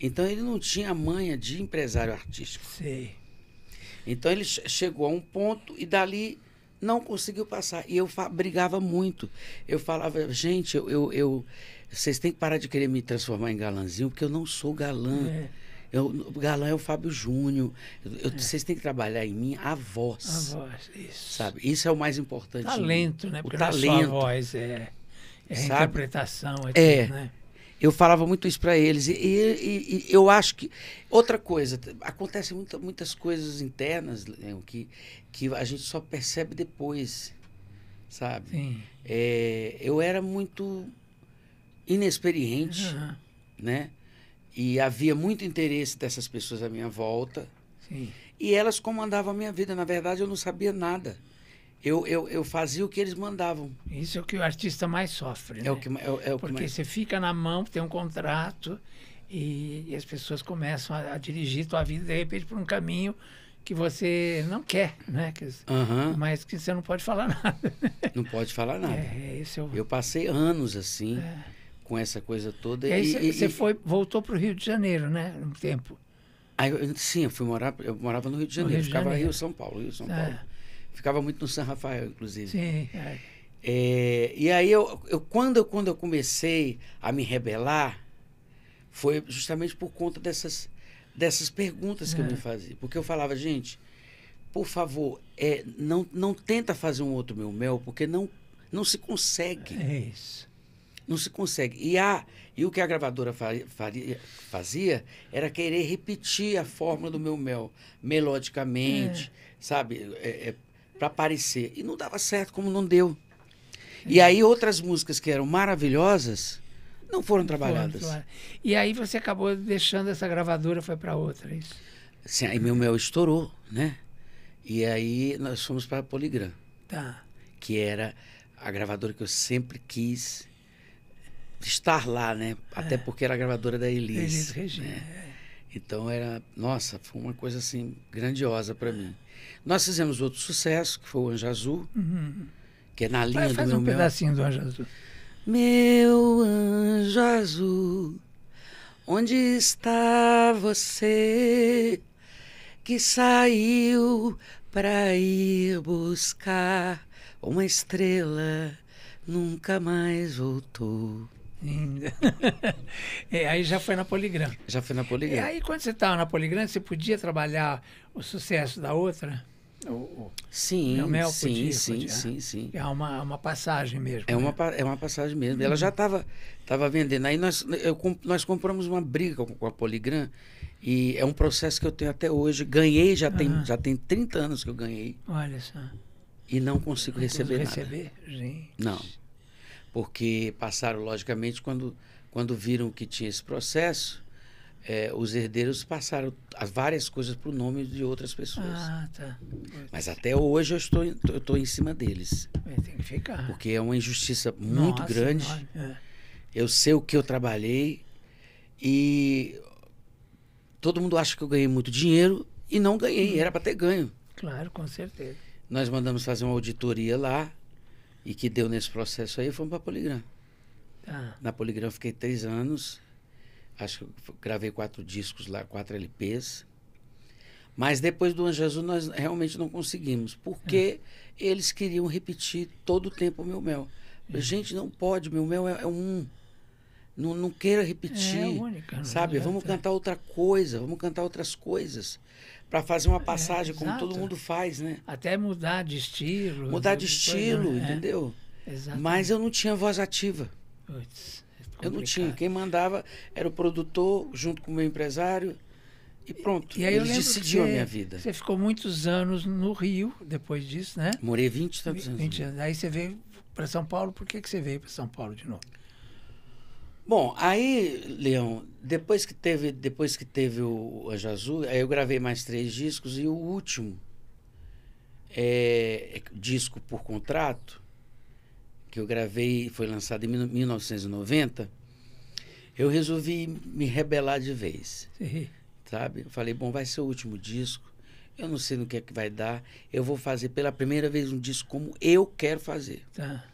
Então ele não tinha manha de empresário artístico. Sei. Então ele chegou a um ponto e dali não conseguiu passar. E eu brigava muito. Eu falava, gente, eu, eu, eu, vocês têm que parar de querer me transformar em galãzinho, porque eu não sou galã. É. Eu, galã é o Fábio Júnior. Eu, é. Vocês têm que trabalhar em mim a voz. A voz, isso. Sabe? Isso é o mais importante. Talento, né? Porque o talento. Não é a voz,
é, é a interpretação. é. é. Né?
Eu falava muito isso para eles. E, e, e, eu acho que. Outra coisa, acontecem muita, muitas coisas internas Leon, que, que a gente só percebe depois. Sabe? Sim. É, eu era muito inexperiente, uhum. né? E havia muito interesse dessas pessoas à minha volta. Sim. E elas comandavam a minha vida. Na verdade, eu não sabia nada. Eu, eu, eu fazia o que eles mandavam.
Isso é o que o artista mais sofre, é né? É é o que, é, é o Porque que mais... você fica na mão, tem um contrato e, e as pessoas começam a, a dirigir tua vida, de repente, por um caminho que você não quer, né? Que,
uhum.
Mas que você não pode falar [laughs] nada.
Não pode falar nada. É, é, eu... eu passei anos assim. É com essa coisa toda. E você
foi, voltou para o Rio de Janeiro, né? Um tempo.
Aí, eu, sim, eu fui morar, eu morava no Rio de Janeiro, Rio de ficava Rio São Paulo, Rio São ah. Paulo. Ficava muito no São Rafael, inclusive. Sim. É. É, e aí eu, eu quando, eu, quando eu comecei a me rebelar, foi justamente por conta dessas, dessas perguntas que é. eu me fazia. Porque eu falava, gente, por favor, é, não, não tenta fazer um outro meu mel, porque não, não se consegue. É isso. Não se consegue. E, a, e o que a gravadora faria, fazia era querer repetir a fórmula do meu mel, melodicamente, é. sabe? É, é, para aparecer. E não dava certo, como não deu. E é. aí outras músicas que eram maravilhosas não foram trabalhadas. Foram,
E aí você acabou deixando essa gravadora, foi para outra, é isso?
Sim, aí meu mel estourou, né? E aí nós fomos para a Poligram. Tá. Que era a gravadora que eu sempre quis estar lá, né? Até é. porque era gravadora da Elis. Elis né? Regina. Né? Então era, nossa, foi uma coisa assim grandiosa para mim. Nós fizemos outro sucesso, que foi o Anjo Azul, uhum. que é na linha Vai, do faz meu um meu... pedacinho do Anjo Azul. Meu anjo azul, onde está você que saiu para ir buscar uma estrela, nunca mais voltou?
[laughs] é, aí já foi na Poligram.
Já foi na Poligram. E aí,
quando você estava na Poligram, você podia trabalhar o sucesso da outra? o sim, mel sim, podia, sim, podia. sim, sim. É uma, uma passagem mesmo. É, né? uma,
é uma passagem mesmo. Hum. Ela uhum. já estava tava vendendo. Aí nós, eu, nós compramos uma briga com, a Poligram e é um processo que eu tenho até hoje. Ganhei, já, tem, já tem 30 anos que eu ganhei. Olha só. E não consigo não receber, receber nada. receber, gente. Não porque passaram, logicamente, quando, quando viram que tinha esse processo, é, os herdeiros passaram várias coisas para o nome de outras pessoas. Ah, tá. Mas até hoje eu estou, eu estou em cima deles.
É, tem que ficar. Porque
é uma injustiça muito Nossa, grande. É. Eu sei o que eu trabalhei e todo mundo acha que eu ganhei muito dinheiro e não ganhei, hum. era para ter ganho.
Claro, com certeza.
Nós mandamos fazer uma auditoria lá e que deu nesse processo aí, fomos para Poligram. Ah. Na Poligram fiquei três anos, acho que gravei quatro discos lá, quatro LPs. Mas depois do Anjo Jesus, nós realmente não conseguimos, porque é. eles queriam repetir todo o tempo o Meu Mel. É. Gente, não pode, Meu Mel é, é um. Não, não, queira repetir, é, é única, sabe? Vamos cantar outra coisa, vamos cantar outras coisas para fazer uma é, passagem, é, como todo mundo faz, né? Até mudar de estilo. Mudar de né? estilo, coisa, é, entendeu? É, Mas eu não tinha voz ativa. Puts, é eu não tinha. Quem mandava era o produtor, junto com o meu empresário,
e pronto. E aí ele decidiu a minha vida. Você ficou muitos anos no Rio, depois disso, né? Morei 20 e tantos anos. 20 anos. Aí você veio para São Paulo, por que, que você veio para São Paulo de novo?
Bom, aí, Leão, depois que teve, depois que teve o Anjo Azul, aí eu gravei mais três discos e o último é, é disco por contrato que eu gravei foi lançado em 1990. Eu resolvi me rebelar de vez, Sim. sabe? Eu falei, bom, vai ser o último disco. Eu não sei no que é que vai dar. Eu vou fazer pela primeira vez um disco como eu quero fazer. Tá.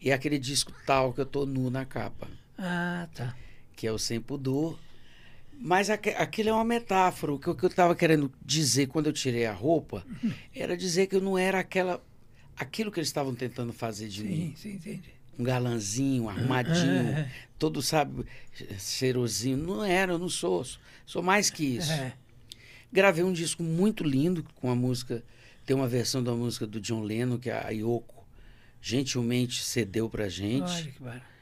E é aquele disco tal que eu tô nu na capa.
Ah, tá.
Que é o sem pudor. Mas aqu aquilo é uma metáfora. O que, eu estava querendo dizer quando eu tirei a roupa uhum. era dizer que eu não era aquela, aquilo que eles estavam tentando fazer de sim, mim. Sim, entendi. Um galanzinho, ah, arrumadinho, é, é, é. todo, sabe, cheirosinho. Não era, eu não sou. Sou mais que isso. Gravei um disco muito lindo com a música. Tem uma versão da música do John Lennon que a Yoko gentilmente cedeu pra gente. Olha que barato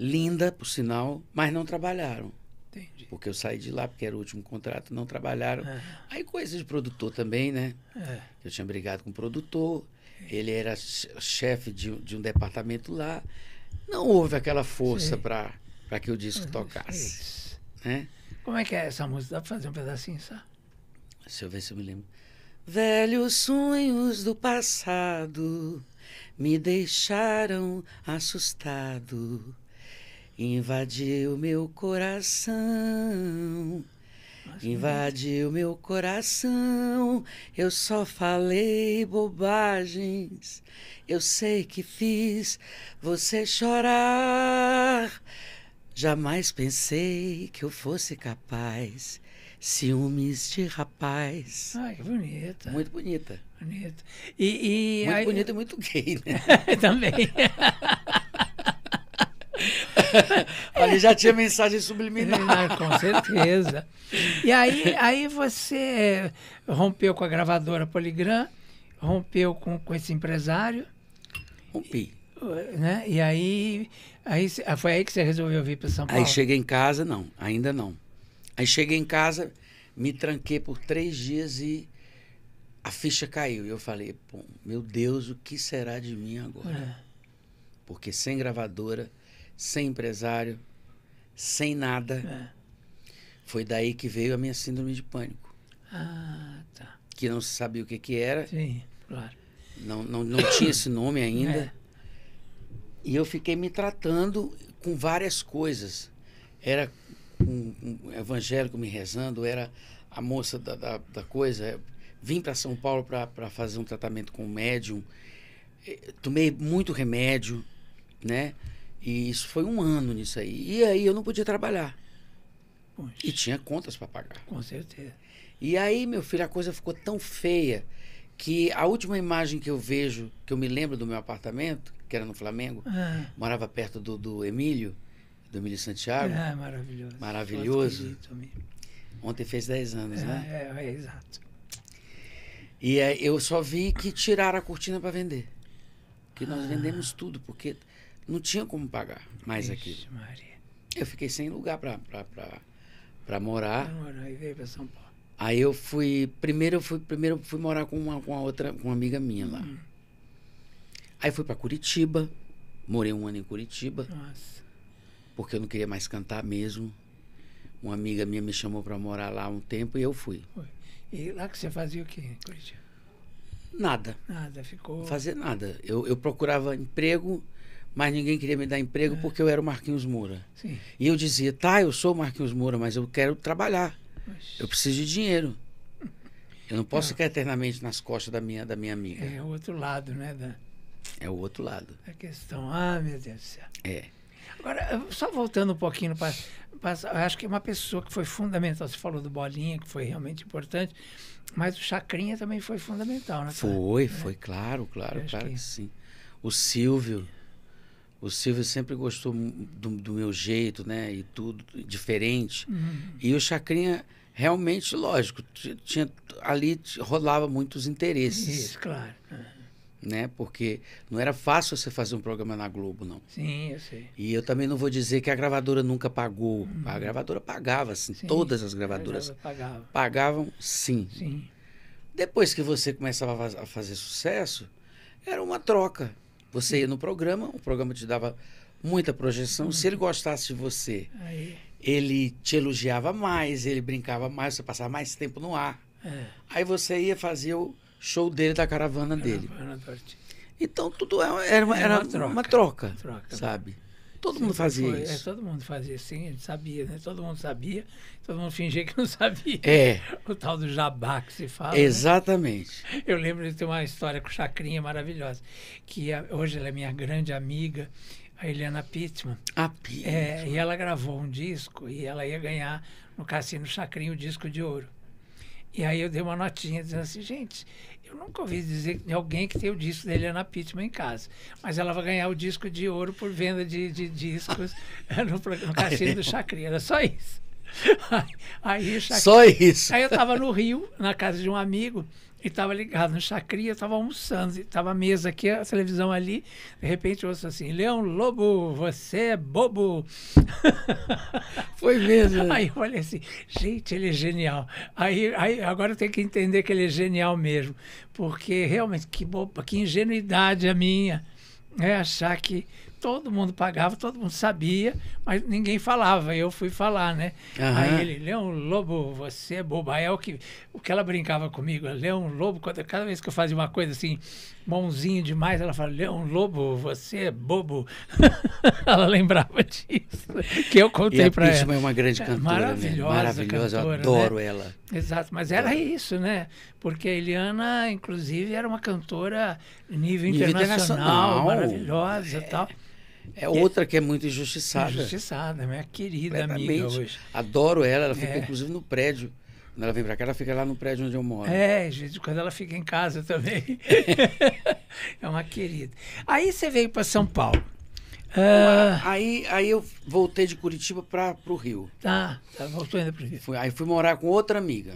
linda, por sinal, mas não trabalharam. Entendi. Porque eu saí de lá porque era o último contrato, não trabalharam. É. Aí coisa de produtor também, né? É. Eu tinha brigado com o produtor, ele era chefe de, de um departamento lá. Não houve aquela força para que o disco ah, tocasse. né?
Como é que é essa música? Dá para fazer um pedacinho só?
Deixa eu ver se eu me lembro.
Velhos sonhos do
passado me deixaram assustado invadiu meu coração. Invadiu meu coração, eu só falei bobagens. Eu sei que fiz você chorar. Jamais pensei que eu fosse capaz. Ciúmes de rapaz. Ai, que bonita. Muito bonita.
Bonita. E, e muito aí... bonita e muito gay, né? [laughs] Também. [laughs] [laughs] Ali já tinha mensagem subliminar. Com certeza. E aí, aí você rompeu com a gravadora Poligram, rompeu com, com esse empresário. Rompi. Né? E aí, aí ah, foi aí que você resolveu vir para São Paulo? Aí
cheguei em casa, não, ainda não. Aí cheguei em casa, me tranquei por três dias e a ficha caiu. E eu falei, meu Deus, o que será de mim agora? É. Porque sem gravadora sem empresário, sem nada. É. Foi daí que veio a minha síndrome de pânico.
Ah, tá.
Que não se sabia o que, que era. Sim, claro. Não, não, não tinha esse nome ainda. É. E eu fiquei me tratando com várias coisas. Era um, um evangélico me rezando, era a moça da, da, da coisa. Vim para São Paulo para fazer um tratamento com um médium. Eh, tomei muito remédio, né? E isso foi um ano nisso aí. E aí eu não podia trabalhar. Poxa. E tinha contas para pagar. Com certeza. E aí, meu filho, a coisa ficou tão feia que a última imagem que eu vejo, que eu me lembro do meu apartamento, que era no Flamengo, ah. morava perto do, do Emílio, do Emílio Santiago. Ah, maravilhoso. Maravilhoso. Ontem fez 10 anos, é, né?
É, é, é exato.
E eu só vi que tiraram a cortina para vender. Que nós ah. vendemos tudo, porque não tinha como pagar mais Ixi, aquilo. Maria. Eu fiquei sem lugar para morar. Pra morar
aí veio para São Paulo.
Aí eu fui, primeiro eu fui, primeiro fui morar com uma, com uma outra, com uma amiga minha lá. Hum. Aí fui para Curitiba, morei um ano em Curitiba. Nossa. Porque eu não queria mais cantar mesmo. Uma amiga minha me chamou para morar lá um tempo e eu fui.
Foi. E lá que você fazia o quê Curitiba? Nada. Nada, ficou. fazer fazia
nada. Eu, eu procurava emprego mas ninguém queria me dar emprego é. porque eu era o Marquinhos Moura. Sim. E eu dizia, tá, eu sou o Marquinhos Moura, mas eu quero trabalhar. Eu preciso de dinheiro. Eu não posso ah. ficar eternamente nas costas da minha, da minha amiga.
É o outro lado, né, Dan?
É o outro lado.
A questão, ah, meu Deus do céu. É. Agora, só voltando um pouquinho, para, acho que é uma pessoa que foi fundamental, você falou do Bolinha, que foi realmente importante, mas o Chacrinha também foi fundamental, né? Foi, é. foi, né?
claro, claro, claro que... que sim. O Silvio o Silvio sempre gostou do, do, meu jeito, né? E tudo diferente. Uhum. E o Chacrinha, realmente, lógico, tinha, ali rolava muitos interesses. Isso, claro. Né? Porque não era fácil você fazer um programa na Globo, não. Sim, eu sei. E eu também não vou dizer que a gravadora nunca pagou. Uhum. A gravadora pagava, assim, sim. todas as gravadoras pagava. pagavam, sim. sim. Depois que você começava a fazer sucesso, era uma troca. Você ia no programa, o programa te dava muita projeção. Se ele gostasse de você, Aí. ele te elogiava mais, ele brincava mais, você passava mais tempo no ar. É. Aí você ia fazer o show dele da caravana, caravana
dele. Então tudo é, era, era, era uma, troca, uma troca, troca, sabe? Todo Sempre mundo fazia foi. isso. É, todo mundo fazia sim, a gente sabia, né? Todo mundo sabia, todo mundo fingia que não sabia. É. O tal do jabá que se fala. Né? Exatamente. Né? Eu lembro de ter uma história com Chacrinha maravilhosa, que hoje ela é minha grande amiga, a Helena Pittman. A é, Pittman. É, e ela gravou um disco e ela ia ganhar no Cassino Chacrinha o disco de ouro. E aí eu dei uma notinha dizendo assim, gente, eu nunca ouvi dizer de alguém que tem o disco da Eliana é Pittman em casa. Mas ela vai ganhar o disco de ouro por venda de, de discos [laughs] no, no do Chacrinha. Era só isso. [laughs] Aí, aí Só isso. Aí eu estava no Rio, na casa de um amigo e estava ligado no Chacria, estava almoçando, estava a mesa aqui, a televisão ali. De repente eu ouço assim: Leão Lobo, você é bobo. [laughs] Foi mesmo. Aí eu falei assim: gente, ele é genial. Aí, aí agora eu tenho que entender que ele é genial mesmo, porque realmente que, boba, que ingenuidade a minha. É achar que todo mundo pagava, todo mundo sabia, mas ninguém falava. Eu fui falar, né? Uhum. Aí ele, Leão Lobo, você é bobo. Aí é o que, o que ela brincava comigo, Leão Lobo, quando, cada vez que eu fazia uma coisa assim, mãozinha demais, ela falava, Leão Lobo, você é bobo. [laughs] ela lembrava disso, que eu contei para ela. é uma grande é cantora, é, maravilhosa, maravilhosa cantora, né? adoro né? ela. Exato, mas era isso, né? Porque a Eliana, inclusive, era uma cantora nível, nível internacional, internacional,
maravilhosa é. e tal. É outra que é muito injustiçada.
Injustiçada, minha querida amiga hoje.
Adoro ela, ela fica é. inclusive no prédio. Quando ela vem para cá, ela fica lá no prédio onde eu moro.
É, gente, quando ela fica em casa também. [laughs] é uma querida. Aí você veio para São Paulo. Ah, aí,
aí eu voltei de Curitiba para o Rio. Tá, tá voltou ainda para o Rio. Fui, aí fui morar com outra amiga,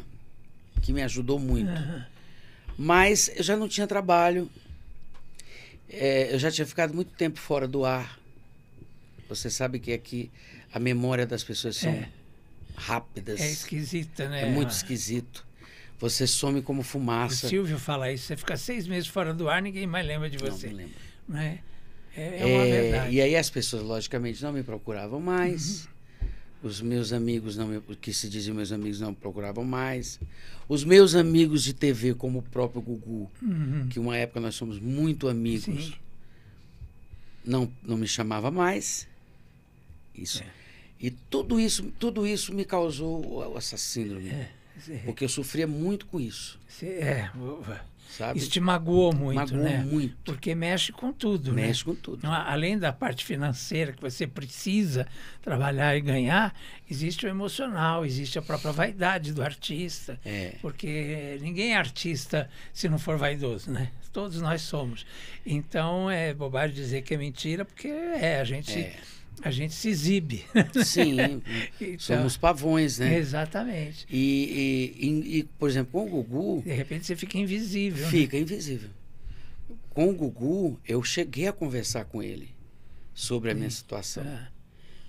que me ajudou muito. Ah. Mas eu já não tinha trabalho, é, eu já tinha ficado muito tempo fora do ar. Você sabe que aqui a memória das pessoas são é. rápidas. É esquisita, né? É muito esquisito. Você some como fumaça. O
Silvio fala isso. Você fica seis meses fora do ar, ninguém mais lembra de você. Não, não lembro. Né? É, é, uma é, verdade.
E aí as pessoas, logicamente, não me procuravam mais. Uhum. Os meus amigos não que se diziam meus amigos não procuravam mais. Os meus amigos de TV, como o próprio Gugu, uhum. que uma época nós somos muito amigos, Sim. não não me chamava mais. Isso. É. E tudo isso, tudo isso me causou essa síndrome. É. Porque eu sofria muito com isso. É. Sabe? Isso te magoou muito, magoou né? muito.
Porque mexe com tudo, né? Mexe né? com tudo. Além da parte financeira que você precisa trabalhar e ganhar, existe o emocional, existe a própria vaidade do artista. É. Porque ninguém é artista se não for vaidoso, né? Todos nós somos. Então é bobagem dizer que é mentira, porque é, a gente... É a gente se exibe. Sim, [laughs] hum, então, somos pavões, né? Exatamente.
E, e, e, por exemplo, com o Gugu. De
repente você fica invisível. Né? Fica né? invisível.
Com o Gugu, eu cheguei a conversar com ele sobre a minha situação. É.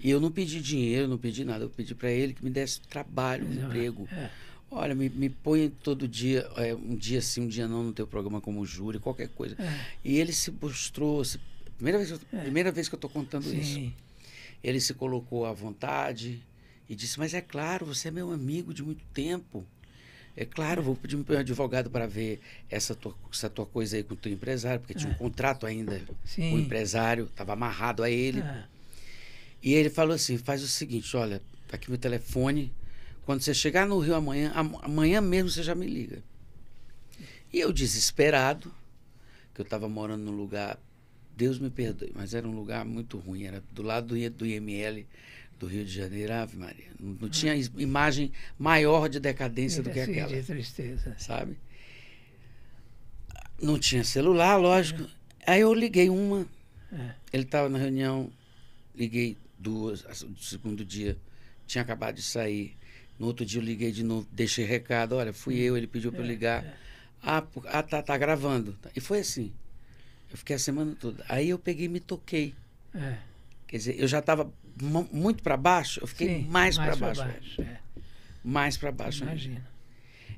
E eu não pedi dinheiro, não pedi nada. Eu pedi para ele que me desse trabalho, um é, emprego. É. Olha, me, me põe todo dia, é, um dia sim, um dia não, no teu programa como júri, qualquer coisa. É. E ele se mostrou. Se, primeira, vez, primeira vez que eu é. estou contando sim. isso ele se colocou à vontade e disse: Mas é claro, você é meu amigo de muito tempo. É claro, vou pedir meu advogado para ver essa tua, essa tua coisa aí com o teu empresário, porque tinha um é. contrato ainda Sim. com o empresário, estava amarrado a ele. É. E ele falou assim: faz o seguinte, olha, tá aqui meu telefone. Quando você chegar no Rio amanhã, amanhã mesmo você já me liga. E eu desesperado, que eu estava morando num lugar Deus me perdoe, mas era um lugar muito ruim, era do lado do IML do Rio de Janeiro, Ave Maria. Não, não tinha ah. imagem maior de decadência do que assim, aquela. De
tristeza.
Sabe? Não tinha celular, lógico. É. Aí eu liguei uma. É. Ele estava na reunião, liguei duas, no segundo dia, tinha acabado de sair. No outro dia eu liguei de novo, deixei recado, olha, fui hum. eu, ele pediu para é, eu ligar. É. Ah, ah tá, tá gravando. E foi assim. Eu fiquei a semana toda. Aí eu peguei e me toquei. É. Quer dizer, eu já estava muito para baixo, eu fiquei Sim, mais, mais para baixo. baixo é. Mais para baixo. Imagina.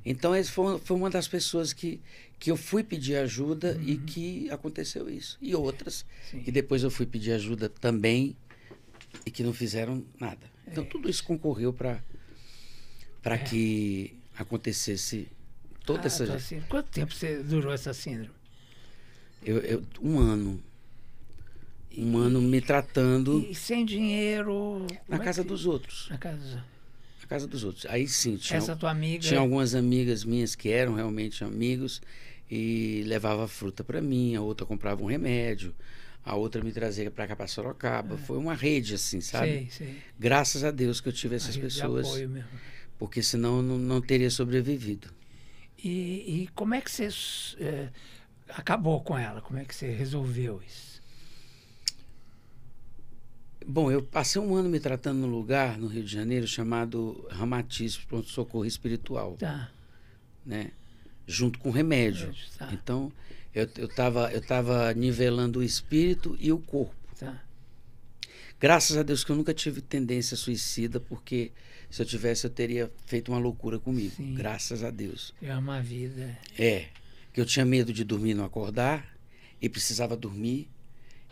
Então, esse foi, foi, uma das pessoas que, que eu fui pedir ajuda uhum. e que aconteceu isso. E outras Sim. que depois eu fui pedir ajuda também e que não fizeram nada. Então, é. tudo isso concorreu para é. que acontecesse toda ah, essa... Tá assim.
Quanto tempo você durou essa síndrome?
Eu, eu, um ano. Um ano me tratando.
E sem dinheiro. Na é casa que... dos outros. Na casa dos outros
casa dos outros. Aí sim, tinha, Essa tua amiga... tinha algumas amigas minhas que eram realmente amigos e levava fruta para mim, a outra comprava um remédio, a outra me trazia para cá para Sorocaba. É. Foi uma rede assim, sabe? Sim, sim. Graças a Deus que eu tive essas pessoas. Porque senão não, não teria sobrevivido.
E, e, como é que você é, acabou com ela? Como é que você resolveu isso? Bom, eu
passei um ano me tratando num lugar no Rio de Janeiro chamado Ramatismo, pronto socorro espiritual. Tá. Né? Junto com remédio. Tá. Então, eu, eu, tava, eu tava nivelando o espírito e o corpo. Tá. Graças a Deus que eu nunca tive tendência suicida, porque se eu tivesse, eu teria feito uma loucura comigo. Sim. Graças a Deus. Eu é amo a vida. É que eu tinha medo de dormir e não acordar e precisava dormir.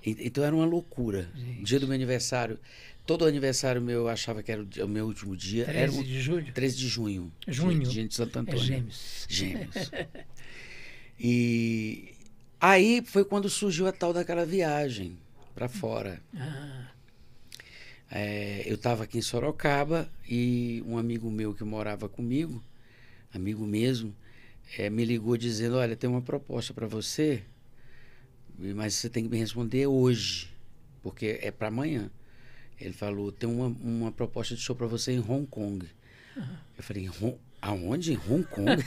então era uma loucura. Gente. Dia do meu aniversário, todo aniversário meu eu achava que era o meu último dia. 13 era o, de julho? 13 de junho. Junho. Dia, de Santo é Antônio. É gêmeos. Gêmeos. e aí foi quando surgiu a tal daquela viagem para fora. Ah. É, eu estava aqui em Sorocaba e um amigo meu que morava comigo, amigo mesmo, é, me ligou dizendo: Olha, tem uma proposta para você, mas você tem que me responder hoje, porque é para amanhã. Ele falou: Tem uma, uma proposta de show para você em Hong Kong. Uhum. Eu falei: Aonde? Em Hong Kong?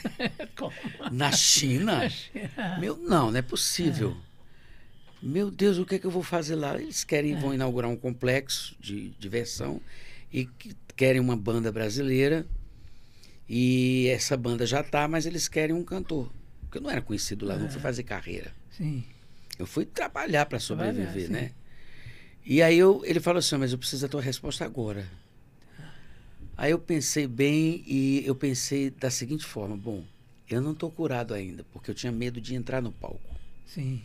[laughs] Na China? Na China? Meu, não, não é possível. É. Meu Deus, o que é que eu vou fazer lá? Eles querem, é. vão inaugurar um complexo de diversão e que, querem uma banda brasileira e essa banda já tá, mas eles querem um cantor. Porque eu não era conhecido lá, é. não fui é. fazer carreira. Sim. Eu fui trabalhar para sobreviver, trabalhar, né? E aí eu, ele falou assim, mas eu preciso da tua resposta agora. Aí eu pensei bem e eu pensei da seguinte forma, bom, eu não tô curado ainda, porque eu tinha medo de entrar no palco. Sim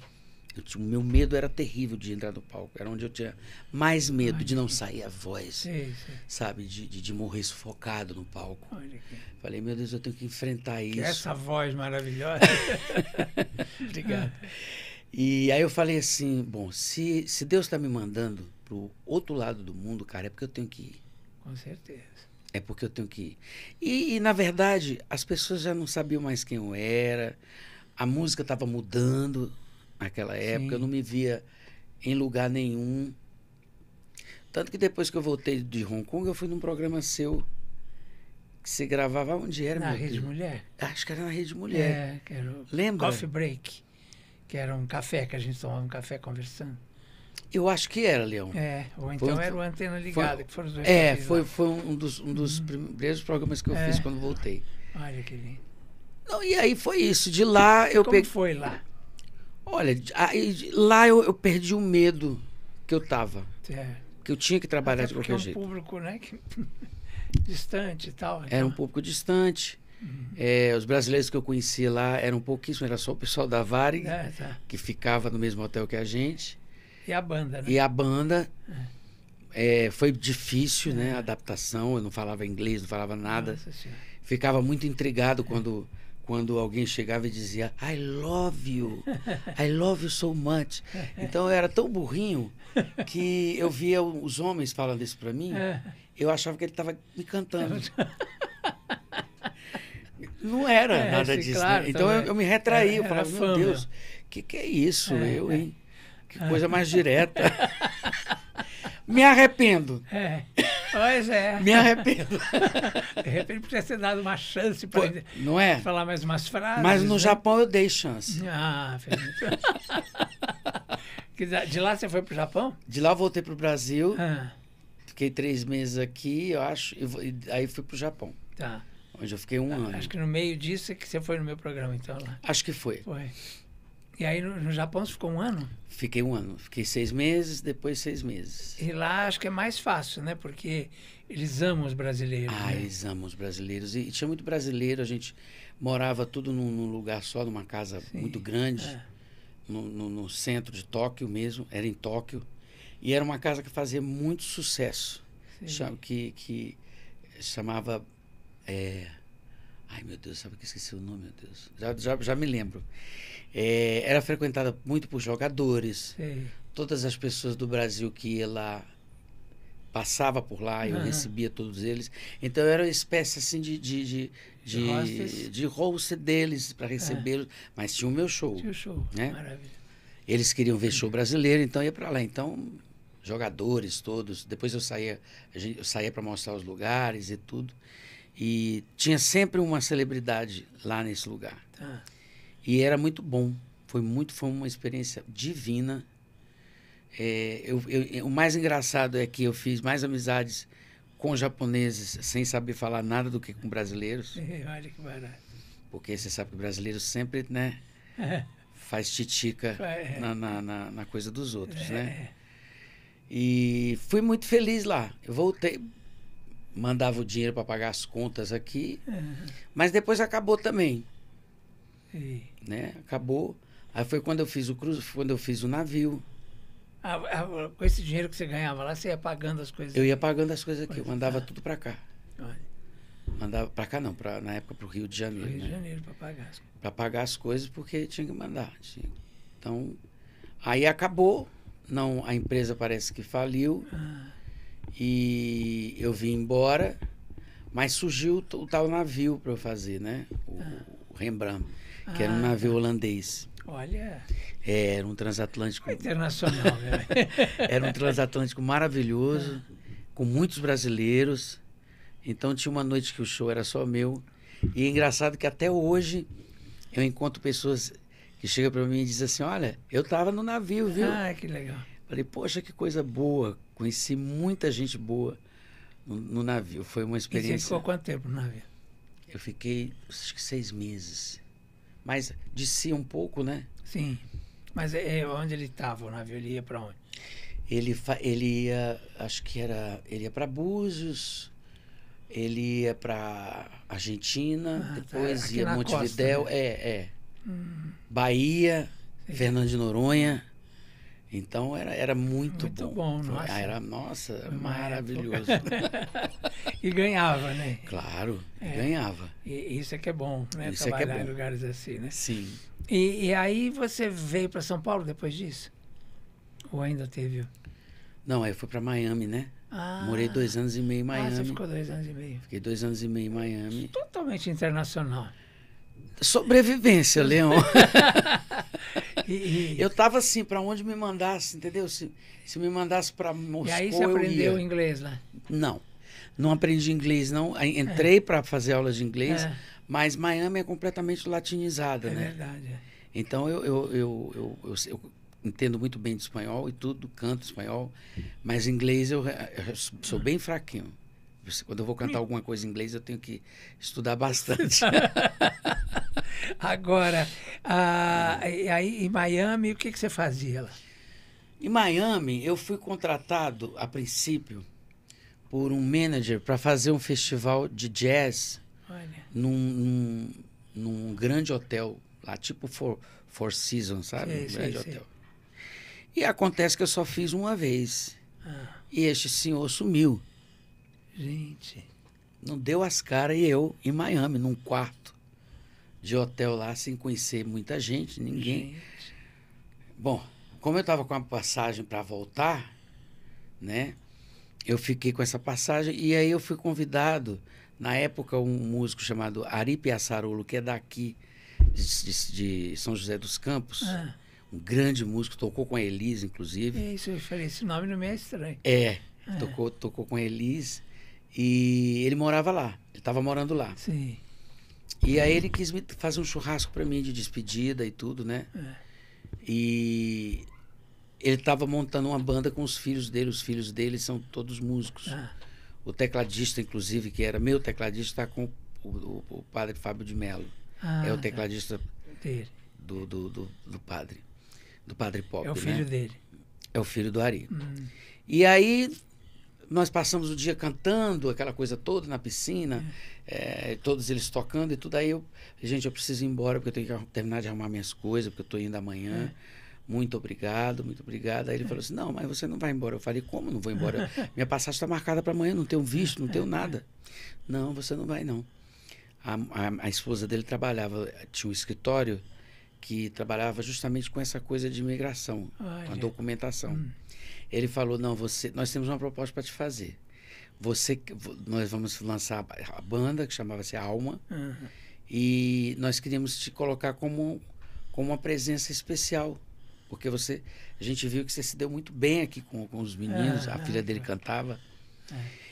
o meu medo era terrível de entrar no palco. Era onde eu tinha mais medo Ai, de não sair a voz, é sabe? De, de, de, morrer sufocado no palco. Falei, meu Deus, eu tenho que enfrentar isso. Essa
voz maravilhosa. [laughs] Obrigado.
E aí eu falei assim, bom, se, se Deus está me mandando para o outro lado do mundo, cara, é porque eu tenho que ir. Com certeza. É porque eu tenho que ir. E, e na verdade, as pessoas já não sabiam mais quem eu era. A música estava mudando, naquela época. Sim. Eu não me via em lugar nenhum. Tanto que depois que eu voltei de Hong Kong, eu fui num programa seu que você gravava onde era? Na Rede filho?
Mulher? Acho que
era na Rede Mulher. É, Lembra? Coffee
Break, que era um café que a gente tomava um café conversando.
Eu acho que era, Leão. É, ou então foi, era o Antena Ligada, foi, que foram os dois. É, foi, foi um dos, um dos hum. primeiros programas que eu é. fiz quando voltei.
Olha que lindo. Não, e aí foi isso. De lá eu peguei. foi lá? Olha,
aí, lá eu, eu, perdi o medo que eu tava. É. Que eu tinha que trabalhar de qualquer é um jeito.
Era um público, né? Que... [laughs] distante e tal. Então. Era um
público distante. Uhum. É, os brasileiros que eu conheci lá eram pouquíssimos, era só o pessoal da Vare é, tá. que ficava no mesmo hotel que a gente. E a banda, né? E a banda. É. é foi difícil, né? A adaptação. Eu não falava inglês, não falava nada. Nossa, Ficava muito intrigado quando quando alguém chegava e dizia I love you, I love you so much. Então eu era tão burrinho que eu via os homens falando isso para mim, eu achava que ele estava me cantando. [laughs] Não era é, nada disso. Né? Claro, né? Então eu, eu, me retraí, é, eu falava, meu Deus, o que, que é isso? É, eu, é. hein? Que coisa mais direta. [laughs] Me arrependo. É.
Pois é. [laughs] Me arrependo. [laughs] De repente podia ter dado uma chance para não é? falar mais umas frases. Mas no né? Japão eu dei
chance. Ah, [laughs]
De lá você foi para o Japão? De lá voltei para o Brasil.
Ah. Fiquei três meses aqui, eu acho. E aí fui para o Japão. Tá. Onde eu fiquei um ah, ano. Acho
que no meio disso é que você foi no meu programa, então. Lá. Acho que foi. Foi. E aí no, no Japão você ficou um ano?
Fiquei um ano. Fiquei seis meses, depois seis meses.
E lá acho que é mais fácil, né? Porque eles amam os brasileiros. Ah, né?
eles amam os brasileiros. E, e, tinha muito brasileiro, a gente morava tudo num, num lugar só, numa casa Sim, muito grande, é. no, no, no centro de Tóquio mesmo, era em Tóquio. E era uma casa que fazia muito sucesso. que, que chamava. É... Ai, meu Deus, sabe que esqueci o nome, meu Deus. Já, já, já me lembro. É, era frequentada muito por jogadores. Todas as pessoas do Brasil que ia lá passava por lá, eu uhum. recebia todos eles. Então era uma espécie assim de de, de, de, de deles para recebê-los, é. mas tinha o meu show. Tinha o show, né? maravilha. Eles queriam ver show brasileiro, então ia para lá. Então jogadores todos. Depois eu saía, eu saía para mostrar os lugares e tudo. E tinha sempre uma celebridade lá nesse lugar. Tá. E era muito bom. Foi muito, foi uma experiência divina. É, eu, eu, é, o mais engraçado é que eu fiz mais amizades com japoneses sem saber falar nada do que com brasileiros. [laughs] É, olha que barato. Porque você sabe que brasileiro sempre, né? [laughs] faz titica é. na, na, na, na, coisa dos outros, né? é. né? E fui muito feliz lá. Eu voltei, mandava o dinheiro para pagar as contas aqui, mas depois acabou também. É. Né? Acabou. Aí foi quando eu fiz o cruz quando eu fiz o navio.
Ah, ah, com esse dinheiro que você ganhava lá, você ia pagando as coisas? Eu ia
pagando as coisas aqui, eu mandava é. tudo para cá. Olha. Mandava para cá não, para na época para o Rio de Janeiro. Rio né? de Janeiro,
para pagar as coisas.
Para pagar as coisas, porque tinha que mandar. Tinha. Então, aí acabou, não, a empresa parece que faliu, ah. e eu vim embora, mas surgiu o, tal navio para eu fazer, né? O, ah. o Rembrandt que ah, era um ah, navio tá. holandês. Olha. É, era um transatlântico. É internacional, né? [laughs] era um transatlântico maravilhoso, ah. com muitos brasileiros. Então tinha uma noite que o show era só meu. E é engraçado que até hoje eu encontro pessoas que chegam para mim e dizem assim: Olha, eu estava no navio, viu? Ah, que legal. Falei, poxa, que coisa boa. Conheci muita gente boa no, no navio. Foi uma experiência. E você ficou
quanto tempo no navio?
Eu fiquei, acho que seis meses mas de si um pouco, né?
Sim. Mas é, é onde ele estava? O navio ele ia para onde?
Ele, ele ia, acho que era, ele ia para Búzios, ele ia para Argentina, ah, tá. depois tá. ia Montevidéu, né? é, é. Hum. Bahia, Sim. Fernando de Noronha. Então era, era muito, muito bom. bom nossa. Era, nossa, maravilhoso. [laughs] e ganhava, né? Claro, é. ganhava. E
isso é que é bom, né? Isso Trabalhar é que é bom. em lugares assim, né? Sim. E, e aí você veio para São Paulo depois disso? Ou ainda teve?
Não, aí eu fui para Miami, né?
Ah. Morei dois anos e meio em Miami. Ah, você ficou dois anos e meio.
Fiquei dois anos e meio em Miami.
Totalmente internacional.
Sobrevivência, Leão.
[laughs] eu
tava assim, para onde me mandasse, entendeu? Se, se me mandasse para Moscou, E aí você aprendeu
inglês lá? Né?
Não. Não aprendi inglês, não. Entrei é. para fazer aulas de inglês, é. mas Miami é completamente latinizada, é né? Verdade. É. Então eu, eu, eu, eu, eu entendo muito bem de espanhol e tudo, canto espanhol, mas inglês eu, eu sou bem fraquinho. Quando eu vou cantar hum. alguma coisa em inglês, eu tenho que estudar bastante.
[laughs] Agora, a, é. aí em Miami, o que, que você fazia lá?
Em Miami, eu fui contratado, a princípio, por um manager para fazer um festival de jazz num, num, num, grande hotel, lá tipo Four, Four Seasons, sabe? Sim, um grande sim. hotel. E acontece que eu só fiz uma vez. Ah. E este senhor sumiu.
Gente,
não deu as caras e eu em Miami, num quarto de hotel lá, sem conhecer muita gente, ninguém. Gente. Bom, como eu estava com a passagem para voltar, né? Eu fiquei com essa passagem e aí eu fui convidado, na época, um músico chamado Ari Piaçarolo, que é daqui, de, de, de São José dos Campos. Ah. Um grande músico, tocou com a Elise, inclusive.
É isso, eu falei, esse nome não me é estranho. É, é. tocou,
tocou com a Elise. E ele morava lá, ele estava morando lá. Sim. E aí ele quis fazer um churrasco para mim de despedida e tudo, né? É. E ele estava montando uma banda com os filhos dele. Os filhos dele são todos músicos. Ah. O tecladista, inclusive, que era meu tecladista, está com o, o, o, padre Fábio de Mello. Ah, é o ah. tecladista é. do, do, do, do, padre. Do padre Pop. É o filho né? dele. É o filho do Ari. Hum. E aí nós passamos o dia cantando, aquela coisa toda na piscina, é, todos eles tocando e tudo. Aí eu, gente, eu preciso ir embora porque eu tenho que terminar de arrumar minhas coisas, porque eu estou indo amanhã. É. Muito obrigado, muito obrigado. Aí ele é. falou assim: Não, mas você não vai embora. Eu falei: Como não vou embora? [laughs] Minha passagem está marcada para amanhã, não tenho visto, não tenho é. nada. Não, você não vai, não. A, a, a esposa dele trabalhava, tinha um escritório que trabalhava justamente com essa coisa de imigração, Olha. com a documentação. Hum. Ele falou: "Não, você, nós temos uma proposta para te fazer. Você, nós vamos lançar a banda que chamava-se Alma uhum. e nós queríamos te colocar como como uma presença especial, porque você, a gente viu que você se deu muito bem aqui com, com os meninos. É, a é, filha dele é. cantava.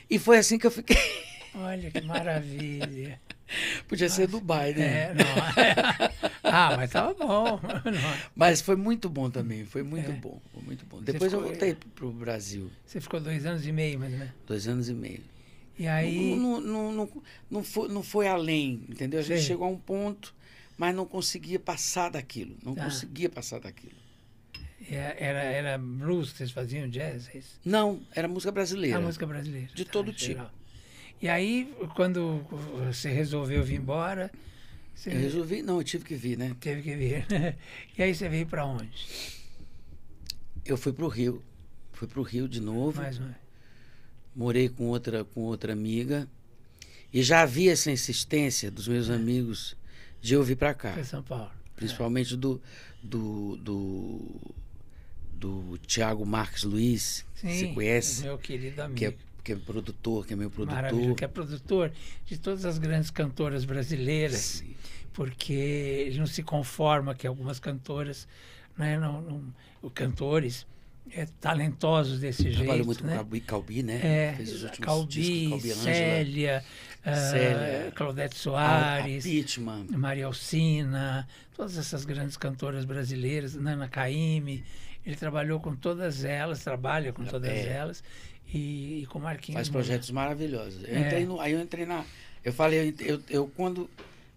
E foi assim que eu fiquei. [laughs] Olha que maravilha. [laughs] Podia Nossa. ser Dubai, né? É, não. É. [laughs] ah, mas tava bom. Não. [laughs] Mas foi muito bom também, foi muito é. bom, foi muito bom. Depois ficou, eu voltei pro Brasil.
Você ficou dois anos e meio, mais ou menos?
Dois anos e meio. E aí... Não, não, não, não, foi, não foi além, entendeu? A gente Sim. chegou a um ponto, mas não conseguia passar daquilo, não ah. conseguia passar daquilo.
É, era, era blues que vocês faziam, jazz? É não, era música brasileira. Era música brasileira. De tá, todo tipo. E aí, quando você resolveu vir embora. Você... Eu resolvi, não, eu tive que vir, né? Teve que vir. Né? e aí você veio para onde?
Eu fui para o Rio. Fui para o Rio de novo. Mais uma Morei com outra, com outra amiga. E já havia essa insistência dos meus é. amigos de eu vir para cá. Para São Paulo. Principalmente é. do, do, do, do Tiago Marques Luiz, Sim, você conhece. Meu querido amigo. Que é que é produtor, que é meu produtor. Maravilha, que
é produtor de todas as grandes cantoras brasileiras, Sim. porque ele não se conforma que algumas cantoras, né, não, não, cantores é, talentosos desse Trabalho jeito. Trabalho muito né? com Calbi, né? É, Fez os últimos Calbi, discos, Calbi Célia, ah, Célia, uh, Claudete Soares, a, a Maria Alcina, todas essas grandes cantoras brasileiras, Nana Caymmi. Ele trabalhou com todas elas, trabalha com é. todas é. elas e, e com o Marquinhos. Faz projetos mano.
maravilhosos. Eu é. no, aí eu entrei na. Eu falei, eu, eu quando.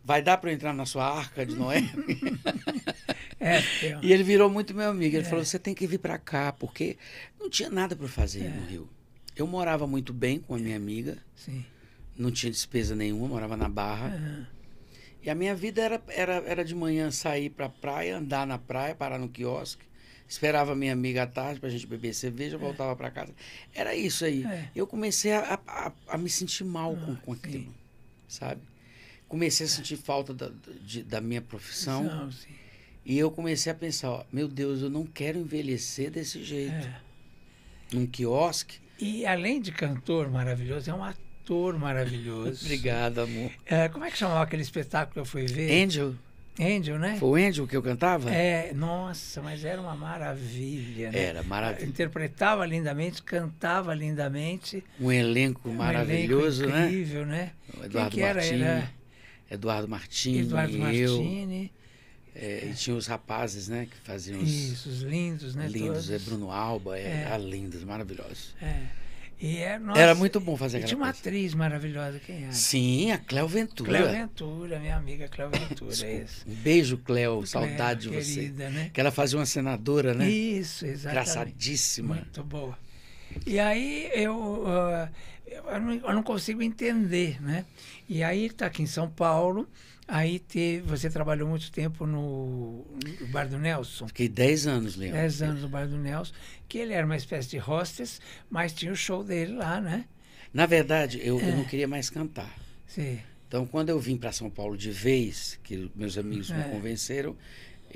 Vai dar para eu entrar na sua arca de Noé? [laughs] É, é, e ele virou muito meu amigo. Ele é. falou: você tem que vir para cá, porque não tinha nada para fazer é. no Rio. Eu morava muito bem com a minha amiga, Sim. não tinha despesa nenhuma, morava na Barra. Uhum. E a minha vida era, era, era de manhã sair para praia, andar na praia, parar no quiosque, Esperava minha amiga à tarde para a gente beber cerveja, voltava é. para casa. Era isso aí. É. Eu comecei a, a, a, me sentir mal ah, com, com aquilo, sim. sabe? Comecei a sentir falta da, de, da minha profissão. Não, e eu comecei a pensar, ó, meu Deus, eu não quero envelhecer desse jeito. É. Num quiosque.
E além de cantor maravilhoso, é um ator maravilhoso. [laughs] Obrigado, amor. É, como é que chamava aquele espetáculo que eu fui ver? Angel. Angel, né? Foi
o Angel que eu cantava? É,
nossa, mas era uma maravilha, né? Era maravilha. Interpretava lindamente, cantava lindamente. Um elenco um maravilhoso, elenco incrível, né? Incrível, né? Eduardo Quem que era? Martini, era?
Eduardo Martini, Eduardo Martini. É, e tinha os rapazes, né, que faziam os... Isso, os lindos, né? Lindos, é todos. é Bruno Alba, é, é. Ah, lindos, maravilhosos.
É. É, nossa, era muito bom fazer aquela tinha uma coisa. atriz maravilhosa, quem era? Sim,
a Cléo Ventura. Cléo
Ventura, minha amiga Cléo [laughs] Ventura, é isso. Um beijo, Cléo, saudade Cléo, de você. Querida, né? Que ela fazia
uma senadora, né? Isso, exatamente. Engraçadíssima. Muito
boa. E aí eu, uh, eu, não, eu, não, consigo entender, né? E aí está aqui em São Paulo, aí te, você trabalhou muito tempo no, no Bar do Nelson.
Fiquei 10 anos, Leandro. 10 anos
no Bar do Nelson, que ele era uma espécie de hostess, mas tinha o show dele lá, né?
Na verdade, eu, é. eu não é. queria mais cantar. Sim. Então, quando eu vim para São Paulo de vez, que meus amigos é. me convenceram,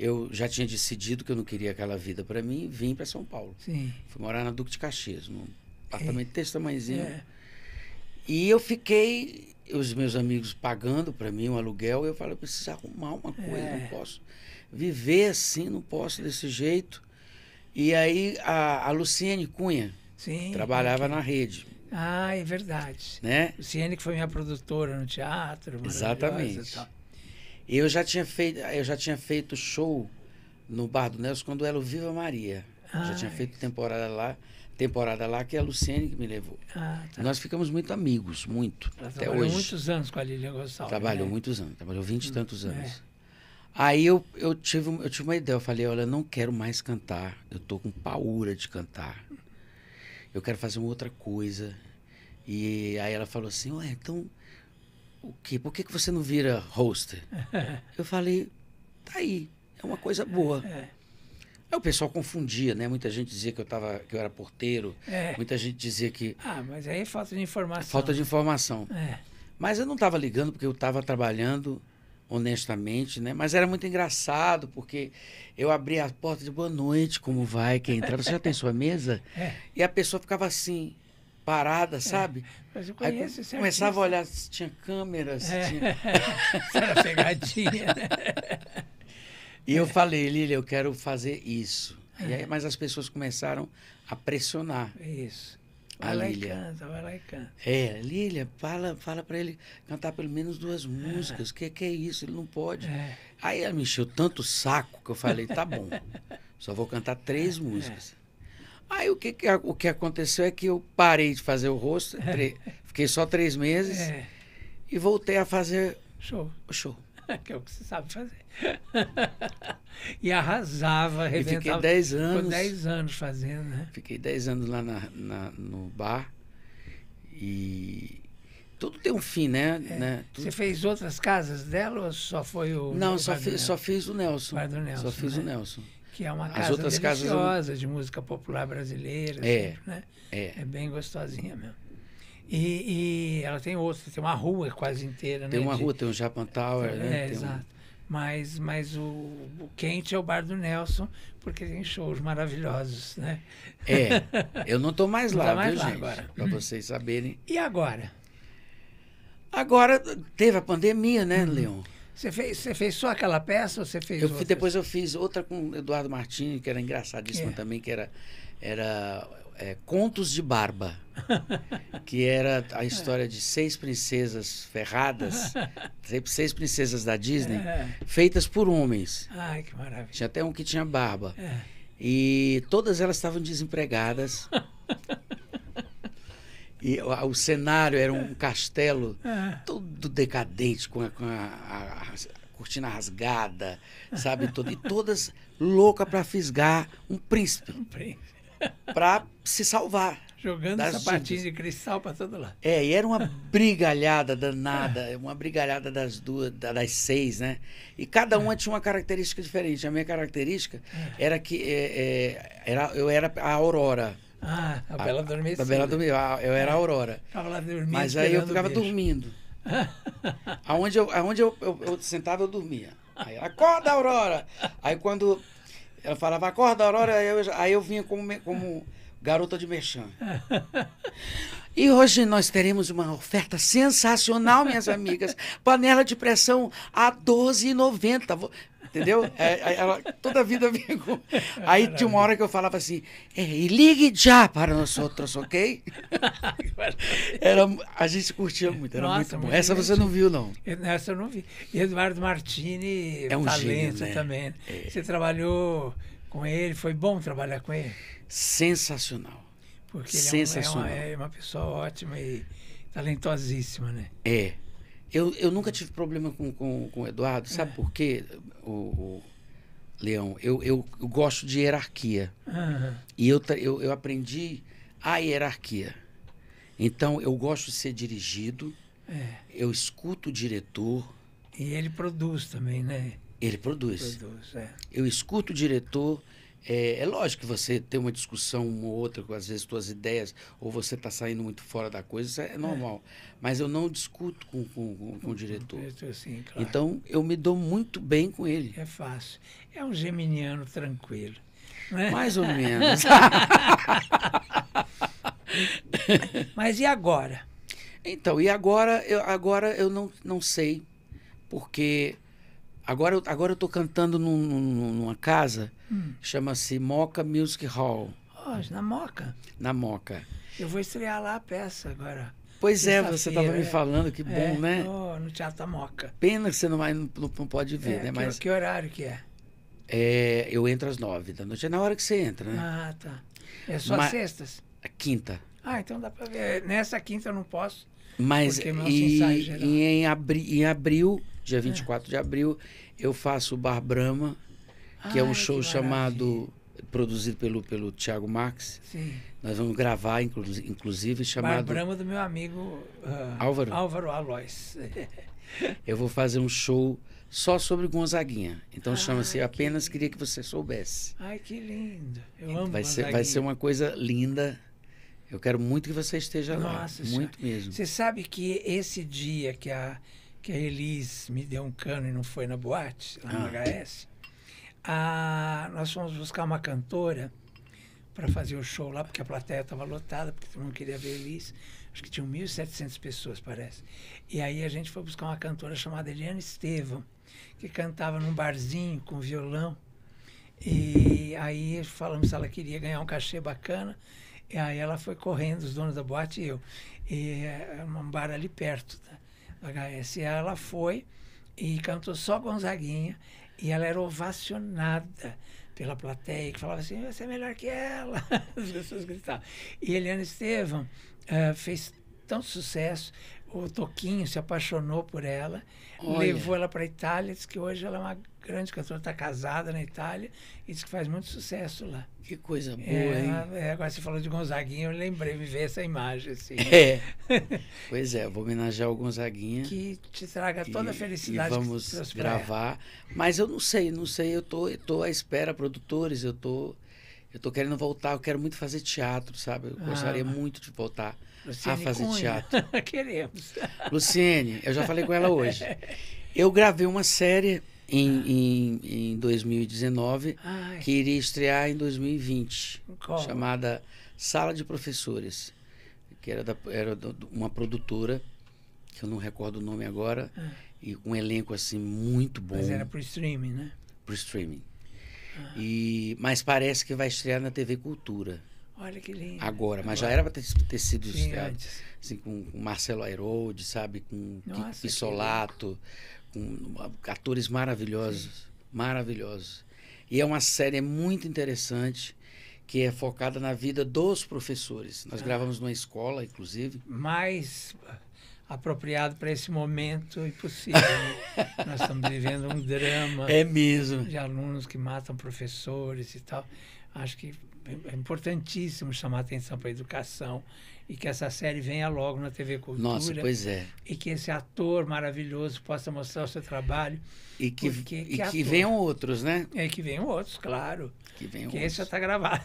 eu já tinha decidido que eu não queria aquela vida para mim, vim para São Paulo. Sim. Fui morar na Duque de Caxias, num apartamento é. desse tamanhozinho. É. E eu fiquei, os meus amigos pagando para mim um aluguel, eu falei, eu preciso arrumar uma coisa, é. não posso viver assim, não posso desse jeito. E aí a, a Luciene Cunha Sim, trabalhava na rede.
Ah, é verdade. Né? Luciene que foi minha produtora no teatro. Exatamente.
Eu já tinha feito, eu já tinha feito show no Bar do Nelson quando era o Viva Maria. já tinha ah, feito temporada lá, temporada lá que é a Luciene que me levou. Ah, tá. Nós ficamos muito amigos, muito. Ela até trabalhou hoje. muitos anos com a Lilian Gonçalves. Trabalhou né? muitos anos, trabalhou vinte e tantos é. anos. É. Aí eu, eu, tive, eu tive uma ideia, eu falei, olha, eu não quero mais cantar, eu tô com paura de cantar. Eu quero fazer uma outra coisa. E aí ela falou assim, ué, então o que? Por que, que você não vira hoster? [laughs] eu falei, tá aí, é uma coisa boa. É, é. Aí o pessoal confundia, né? Muita gente dizia que eu, tava, que eu era porteiro, é. muita gente dizia que.
Ah, mas aí é falta de informação. Falta de né? informação. É.
Mas eu não estava ligando porque eu estava trabalhando honestamente, né? Mas era muito engraçado, porque eu abria a porta de boa noite, como vai, quem entra, Você já tem sua mesa? [laughs] É. E a pessoa ficava assim, parada, é, sabe? Mas eu conheço Aí, começava a olhar se tinha câmeras. Se é. tinha... [laughs] Era pegadinha, [laughs] E eu falei, Lília, eu quero fazer isso. E é. aí, mas as pessoas começaram a pressionar. Isso.
Vai a lá e canta, vai lá e canta.
É, Lília, fala, fala para ele cantar pelo menos duas músicas. O é. que, que é isso? Ele não pode. É. Aí ela me encheu tanto saco que eu falei, tá bom, só vou cantar três músicas. É. Aí o que, que, o que aconteceu é que eu parei de fazer o rosto, [laughs] fiquei só três meses é. e voltei a fazer show. show.
[laughs] Que é o que você sabe fazer. [laughs] e arrasava, arrebentava. E fiquei dez anos. Ficou dez anos fazendo, né?
Fiquei dez anos lá na, na, no bar. E tudo tem um fim, né? É. né? Tudo... Você
fez outras casas dela ou só foi o. Não, só, fi, só fiz o Nelson. Nelson só fiz né? o Nelson
que é uma As casa outras deliciosa casas...
de música popular brasileira. É, sempre, assim, né? é. é bem gostosinha mesmo. E, e, ela tem outra, tem uma rua quase inteira. Tem né, uma de, rua, tem o Japan Tower. É, né? é exato. Um... Mas, mas o, o, quente é o bar do Nelson, porque tem shows maravilhosos, né? É, eu não estou mais lá, tá mais viu, lá gente? Agora. Pra vocês
saberem. E agora? Agora teve a pandemia, né, hum. Leon?
Você fez, você fez só aquela peça ou você fez eu Depois
eu fiz outra com Eduardo Martini, que era engraçadíssima é. também, que era, era é, Contos de Barba, [laughs] que era a história de seis princesas ferradas, [laughs] seis princesas da Disney, é. feitas por homens.
Ai, que maravilha.
Tinha até um que tinha barba. É. E todas elas estavam desempregadas.
[laughs]
E o cenário era um é. castelo
é. todo
decadente, com a, com a, a, a cortina rasgada, sabe? Todo, e todas louca para fisgar um príncipe.
Um príncipe.
[laughs] para se salvar. Jogando sapatinhos de
cristal para todo lado.
É, e era uma [laughs] brigalhada danada, uma brigalhada das duas, das seis, né? E cada uma é. tinha uma característica diferente. A minha característica era que é, é, era, eu era a aurora.
Ah, a Bela Adormecida. A, Bela
Adormecida. Né? Ah, eu era a Aurora. A
lá Mas aí eu ficava beijo. dormindo.
[laughs] aonde eu, aonde eu, eu, eu, sentava, eu dormia. Aí ela, acorda, Aurora! Aí quando ela falava, acorda, Aurora, aí eu, aí eu vinha como, como garota de merchan. E hoje nós teremos uma oferta sensacional, minhas amigas. Panela de pressão a 12,90. Entendeu? É, ela toda a vida vinha com. É aí tinha uma hora que eu falava assim: é, e ligue já para nós outros, ok? [laughs] Era, a gente curtia muito, era Nossa, muito bom. Muito essa você não viu, não.
Essa eu não vi. E Eduardo Martini, é um talento gênio, né? também. É. Você trabalhou com ele, foi bom trabalhar com ele? Sensacional. Porque ele Sensacional. É, é, uma, é uma pessoa ótima e talentosíssima, né?
É. Eu, eu nunca tive problema com, com, com o Eduardo, sabe é. por quê, o, o Leão? Eu, eu, eu, gosto de hierarquia. Uhum. E eu, eu, eu aprendi a hierarquia. Então, eu gosto de ser dirigido, é. eu escuto o diretor.
E ele produz também, né? Ele produz. produz é.
Eu escuto o diretor, é, é, lógico que você tem uma discussão ou outra com às vezes suas ideias, ou você está saindo muito fora da coisa, isso é, é. normal. É. Mas eu não discuto com, com, com, com o diretor. diretor sim, claro. Então eu me dou muito bem com ele. É
fácil. É um geminiano tranquilo. Né? Mais ou menos. [laughs] Mas e agora?
Então, e agora eu, agora eu não, não sei, porque Agora, eu, agora eu tô cantando num, num, numa casa, hum. chama-se Moca Music Hall.
Oh, na Moca?
Na Moca.
Eu vou estrear lá a peça agora.
Pois é, você estava me falando, que é, bom, né?
Oh, no Teatro da Moca.
Pena que você não, vai, não, não pode ver, é, né? Mas que,
que horário que é?
é? Eu entro às nove da noite, é na hora que você entra, né? Ah,
tá. É só Mas, sextas? Quinta. Ah, então dá para ver. Nessa quinta eu não posso, mas é e,
em, abri, em abril, dia 24 é. de abril, eu faço o Bar Brahma, que Ai, é um ah, show chamado produzido pelo, pelo Thiago Max. Sim. Nós vamos gravar, inclu, inclusive, chamado. Brama
do meu amigo uh, Álvaro. Álvaro Alois.
[laughs] eu vou fazer um show só sobre Gonzaguinha. Então ah, chama-se Apenas que Queria Que Você Soubesse.
Ai, que lindo. Eu então, amo vai Ser, vai ser uma
coisa linda. Eu quero muito que você esteja Nossa lá. Senhora. Muito mesmo. Você
sabe que esse dia que a, que a Elis me deu um cano e não foi na boate, lá no ah. HS, a, nós fomos buscar uma cantora para fazer o show lá, porque a plateia estava lotada, porque todo mundo queria ver a Elis. Acho que tinham 1.700 pessoas, parece. E aí a gente foi buscar uma cantora chamada Eliana Estevam, que cantava num barzinho com violão. E aí falamos se ela queria ganhar um cachê bacana. E aí ela foi correndo, os donos da boate e eu. E era eh, é um bar ali perto da, HS. E ela foi e cantou só Gonzaguinha. E ela era ovacionada pela plateia, que falava assim, você é melhor que ela. [laughs] As pessoas gritavam. E Eliana Estevam uh, fez tanto sucesso, o Toquinho se apaixonou por ela, Olha. levou ela para a Itália, disse que hoje ela é uma grande cantora, está casada na Itália e diz que faz muito sucesso lá. Que coisa é, boa, é, hein? É, agora você falou de Gonzaguinha, eu lembrei, de ver essa imagem, assim. Né? É. [laughs]
pois é, vou homenagear o Gonzaguinha.
Que te traga toda e, a felicidade. E vamos gravar.
Mas eu não sei, não sei, eu tô, estou tô à espera, produtores, eu tô, eu tô querendo voltar, eu quero muito fazer teatro, sabe? Eu ah. gostaria muito de voltar. Luciene a fazer Cunha. teatro.
[laughs] Queremos. Luciene, eu já falei com ela hoje. [laughs]
Eu gravei uma série em, em, em 2019, Ai. que iria estrear em 2020, Como? chamada Sala de Professores, que era, da, era uma produtora, que eu não recordo o nome agora, ah. e um elenco assim
muito bom. Mas era para streaming, né?
para streaming. Ah. E, mas parece que vai estrear na TV Cultura. Olha que lindo. Agora, mas Agora. já era para ter, ter, sido Sim, estreado. Antes. Assim, com, com Marcelo Airold, sabe? Com Nossa, Kiko Pissolato, com atores maravilhosos, Sim. maravilhosos. E é uma série muito interessante que é focada na vida dos professores. Nós ah. gravamos numa escola, inclusive.
Mais apropriado para esse momento e possível. Né? [laughs] Nós estamos vivendo um drama. É mesmo. De alunos que matam professores e tal. Acho que é importantíssimo chamar atenção para a educação e que essa série venha logo na TV Cultura. Nossa, pois é. E que esse ator maravilhoso possa mostrar o seu trabalho. E que, porque, e que, que venham
outros, né?
E é, que venham outros, claro. Que venham que outros. esse já está gravado.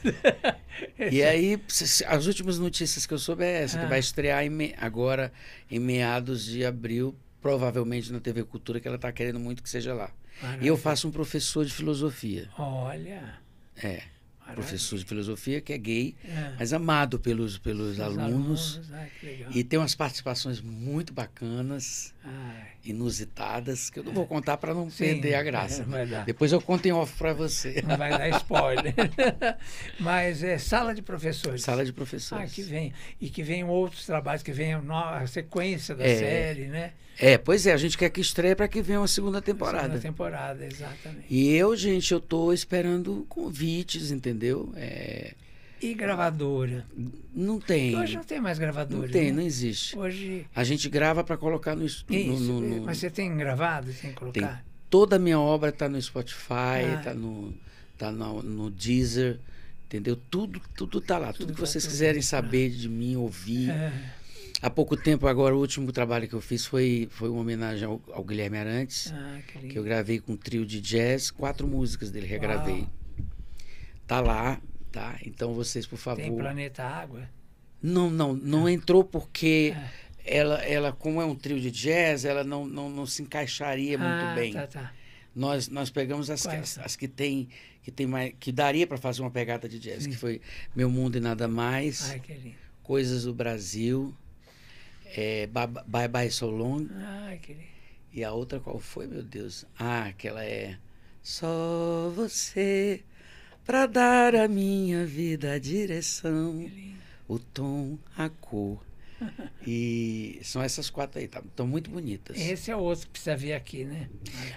[laughs] e aí, as últimas notícias que eu soube é essa, ah. que vai estrear em agora em meados de abril, provavelmente na TV Cultura, que ela está querendo muito que seja lá. Maravilha. E eu faço um professor de filosofia. Olha. É. Maravilha. professor de filosofia, que é gay, é. mas amado pelos, pelos alunos. alunos. Ai, e tem umas participações muito bacanas. Ai inusitadas que eu não vou é. contar
para não Sim, perder a é, graça. Depois
eu conto em off para
você. Não vai dar
spoiler.
[laughs] Mas é sala de professores. Sala de professores. Ah, que vem. E que venham outros trabalhos, que venham a sequência da é, série, né?
É, pois é, a gente quer que estreie para que venha uma segunda temporada. Segunda
temporada, exatamente.
E eu, gente, eu estou esperando convites, entendeu? É, e gravadora? Não tem. hoje não tem mais gravadora. Não tem, né? não existe. Hoje. A gente grava para colocar no, Isso, no, é, no, Mas você
tem gravado? Tem colocar? Tem.
Toda a minha obra está no Spotify, está ah. no, tá no, no Deezer, entendeu? Tudo, tudo tá lá. Tudo, tudo que tá, vocês tá, quiserem saber de mim, ouvir. É. Há pouco tempo agora, o último trabalho que eu fiz foi, foi uma homenagem ao, ao Guilherme Arantes, ah, que, que, eu gravei com um trio de jazz, quatro músicas dele regravei. Uau. Tá lá, Tá? Então vocês, por favor. Tem Planeta Água? Não, não, não ah. entrou porque é. ela, ela, como é um trio de jazz, ela não, não, não se encaixaria muito ah, bem. Tá, tá. Nós, nós pegamos as, as, as, que tem que tem mais que daria para fazer uma pegada de jazz, Sim. que foi Meu Mundo e Nada Mais, Ai, Coisas do Brasil, é, Bye Bye So Long. Ai, e a outra qual foi, meu Deus? Ah, aquela é Só você para dar à minha vida a direção, o tom, a cor. E são essas quatro aí, tá? Estão muito bonitas.
Esse é o outro que precisa vir aqui, né?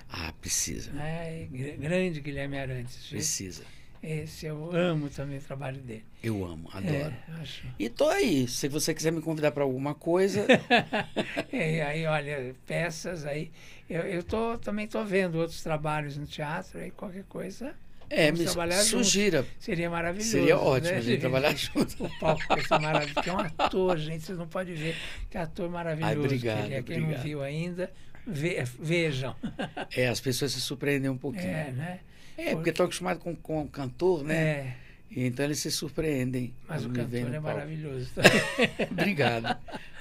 Ah, precisa.
É, grande Guilherme Arantes. Viu? Precisa. Esse eu amo também o trabalho dele. Eu amo, adoro. É, acho... E tô aí. Se você quiser me convidar para alguma coisa. e [laughs] é, aí, olha, peças aí. Eu, eu tô, também tô vendo outros trabalhos no teatro, aí qualquer coisa. É, Vamos trabalhar sugira. Juntos. Seria maravilhoso. Seria né? ótimo né? a gente trabalhar [laughs] junto. O palco essa maravilha, que é um ator, gente, vocês não podem ver. Que ator maravilhoso. Ai, obrigado, que é. Quem obrigado. não viu ainda, ve, vejam.
É, as pessoas se surpreendem um pouquinho. É,
né? É,
porque, porque estão acostumados com, com o cantor, né? É. então eles se surpreendem. Mas o cantor é maravilhoso. [laughs] obrigado.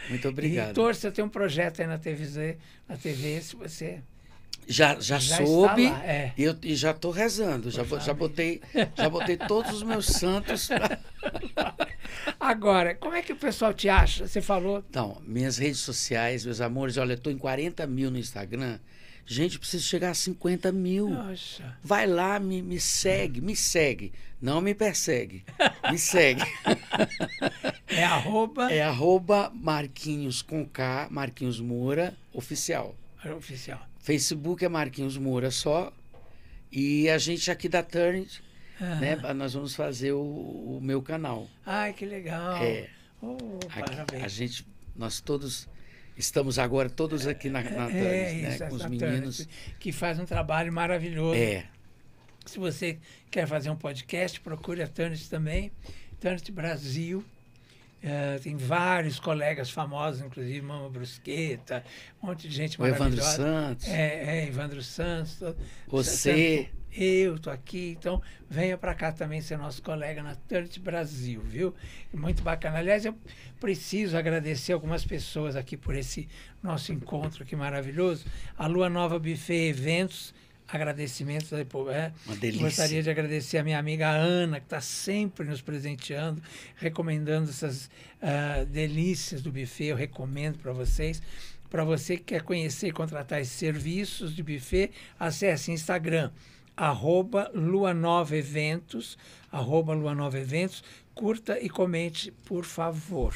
Muito obrigado. E
torça, tem um projeto aí na TV, na TV se você
já, já, já soube é. e, eu, e já estou rezando. Já, já, botei,
já botei todos os meus santos. Pra... [laughs] Agora, como é que o pessoal te acha? Você falou.
Então, minhas redes sociais, meus amores, olha, estou em 40 mil no Instagram. Gente, preciso chegar a 50 mil.
Nossa.
Vai lá, me, me segue, me segue. Não me persegue. Me segue. [laughs] é arroba. É arroba Marquinhos com K, Marquinhos Moura, oficial. Oficial. Facebook é Marquinhos Moura só. E a gente aqui da Turnit, né? Nós vamos fazer o, o, meu canal.
Ai, que legal. É. Oh, aqui, a
gente, nós todos estamos agora todos aqui na, na é, é né? Isso, com os meninos
que faz um trabalho maravilhoso. É. Se você quer fazer um podcast, procure a Turnit também, Turnit Brasil. É, tem vários colegas famosos, inclusive Mama Brusqueta, um monte de gente o maravilhosa. Evandro Santos. É, é Evandro Santos. Você. eu estou aqui, então venha para cá também ser nosso colega na Turt Brasil, viu? Muito bacana. Aliás, eu preciso agradecer algumas pessoas aqui por esse nosso encontro aqui maravilhoso. A Lua Nova Buffet Eventos, agradecimentos. Aí, pô, é, Uma delícia. Gostaria de agradecer a minha amiga Ana, que está sempre nos presenteando, recomendando essas uh, delícias do buffet. Eu recomendo para vocês. Para você que quer conhecer e contratar esses serviços de buffet, acesse Instagram, arroba Eventos arroba luanoveventos. Curta e comente, por favor.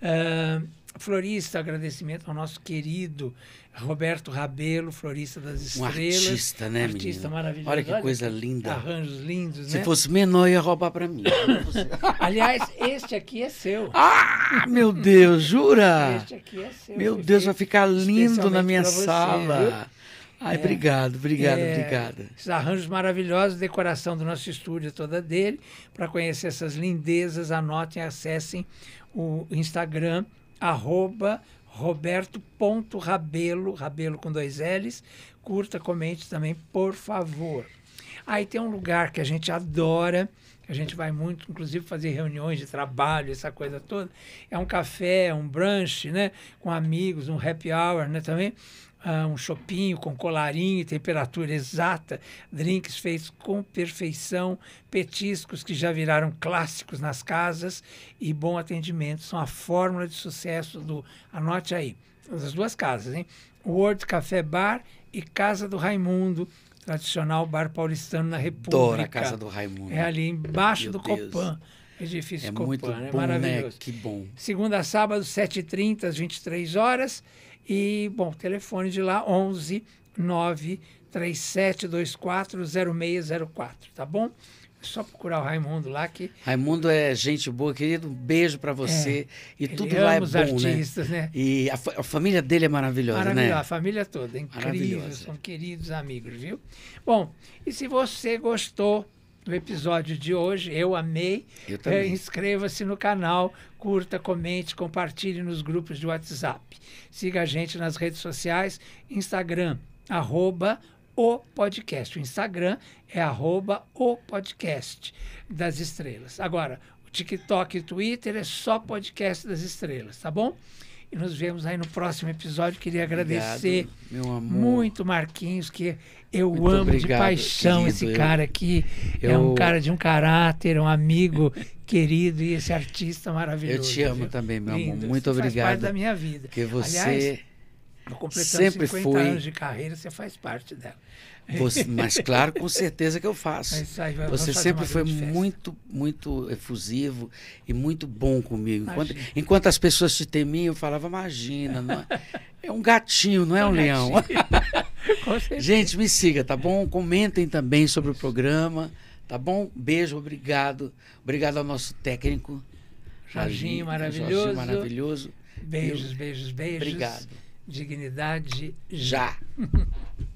Uh, florista, agradecimento ao nosso querido Roberto Rabelo, florista das estrelas. Um artista, né, um Artista menino? maravilhoso. Olha que Olha coisa linda. Arranjos lindos, Se né? fosse
menor, ia roubar para mim.
[laughs] Aliás, este aqui é seu. Ah,
meu Deus, jura? Este aqui é seu. Meu Deus, vai ficar lindo na minha sala.
Você, Ai, é, obrigado, obrigado, é, obrigado. Esses arranjos maravilhosos, decoração do nosso estúdio toda dele. Para conhecer essas lindezas, anotem, acessem o Instagram arroba roberto.rabelo, rabelo com dois L's. Curta, comente também, por favor. Aí tem um lugar que a gente adora, a gente vai muito, inclusive, fazer reuniões de trabalho, essa coisa toda. É um café, um brunch, né? Com amigos, um happy hour, né? Também ah, um chopinho com colarinho, e temperatura exata, drinks feitos com perfeição, petiscos que já viraram clássicos nas casas e bom atendimento são a fórmula de sucesso do. Anote aí, as duas casas, hein? World Café Bar e Casa do Raimundo, tradicional bar paulistano na República. Adoro a Casa do Raimundo. É ali embaixo Meu do Deus. Copan. Edifício é Copan, muito é bom, né? maravilhoso. Né? Que bom. Segunda a sábado, 7h30 às 23 horas. E, bom, telefone de lá 11 937240604, tá bom? É só procurar o Raimundo lá que
Raimundo é gente boa querido um beijo para você é, e tudo lá é bom né? artistas, né? né? e a, a, família dele é maravilhosa né? Maravilhosa, né? a família toda é incrível
são queridos amigos viu bom e se você gostou do episódio de hoje. Eu amei. Eu é, Inscreva-se no canal, curta, comente, compartilhe nos grupos de WhatsApp. Siga a gente nas redes sociais, Instagram, arroba o podcast. O Instagram é arroba o podcast das estrelas. Agora, o TikTok e Twitter é só podcast das estrelas, tá bom? nos vemos aí no próximo episódio. Queria agradecer obrigado, muito Marquinhos, que eu muito amo obrigado, de paixão querido, esse cara aqui. É eu... É um cara de um caráter, um amigo [laughs] querido e esse artista maravilhoso. Eu te amo viu? também, meu Lindo, amor. Muito obrigado. Faz parte da minha vida. Que você Aliás, completando sempre 50 foi... anos de carreira, você faz parte dela. Você, [laughs] mas claro, com certeza que eu faço. Aí, você sempre foi
muito, muito efusivo e muito bom comigo. Enquanto, enquanto, as pessoas te temiam, eu falava, imagina, é, é, um gatinho, não é, um, é um leão. [laughs] Gente, me siga, tá bom? Comentem também sobre o programa, tá bom? Beijo, obrigado. Obrigado ao nosso técnico. Jorginho maravilhoso. Jorginho maravilhoso.
Beijos, beijos, beijos. Obrigado. Dignidade já. [laughs]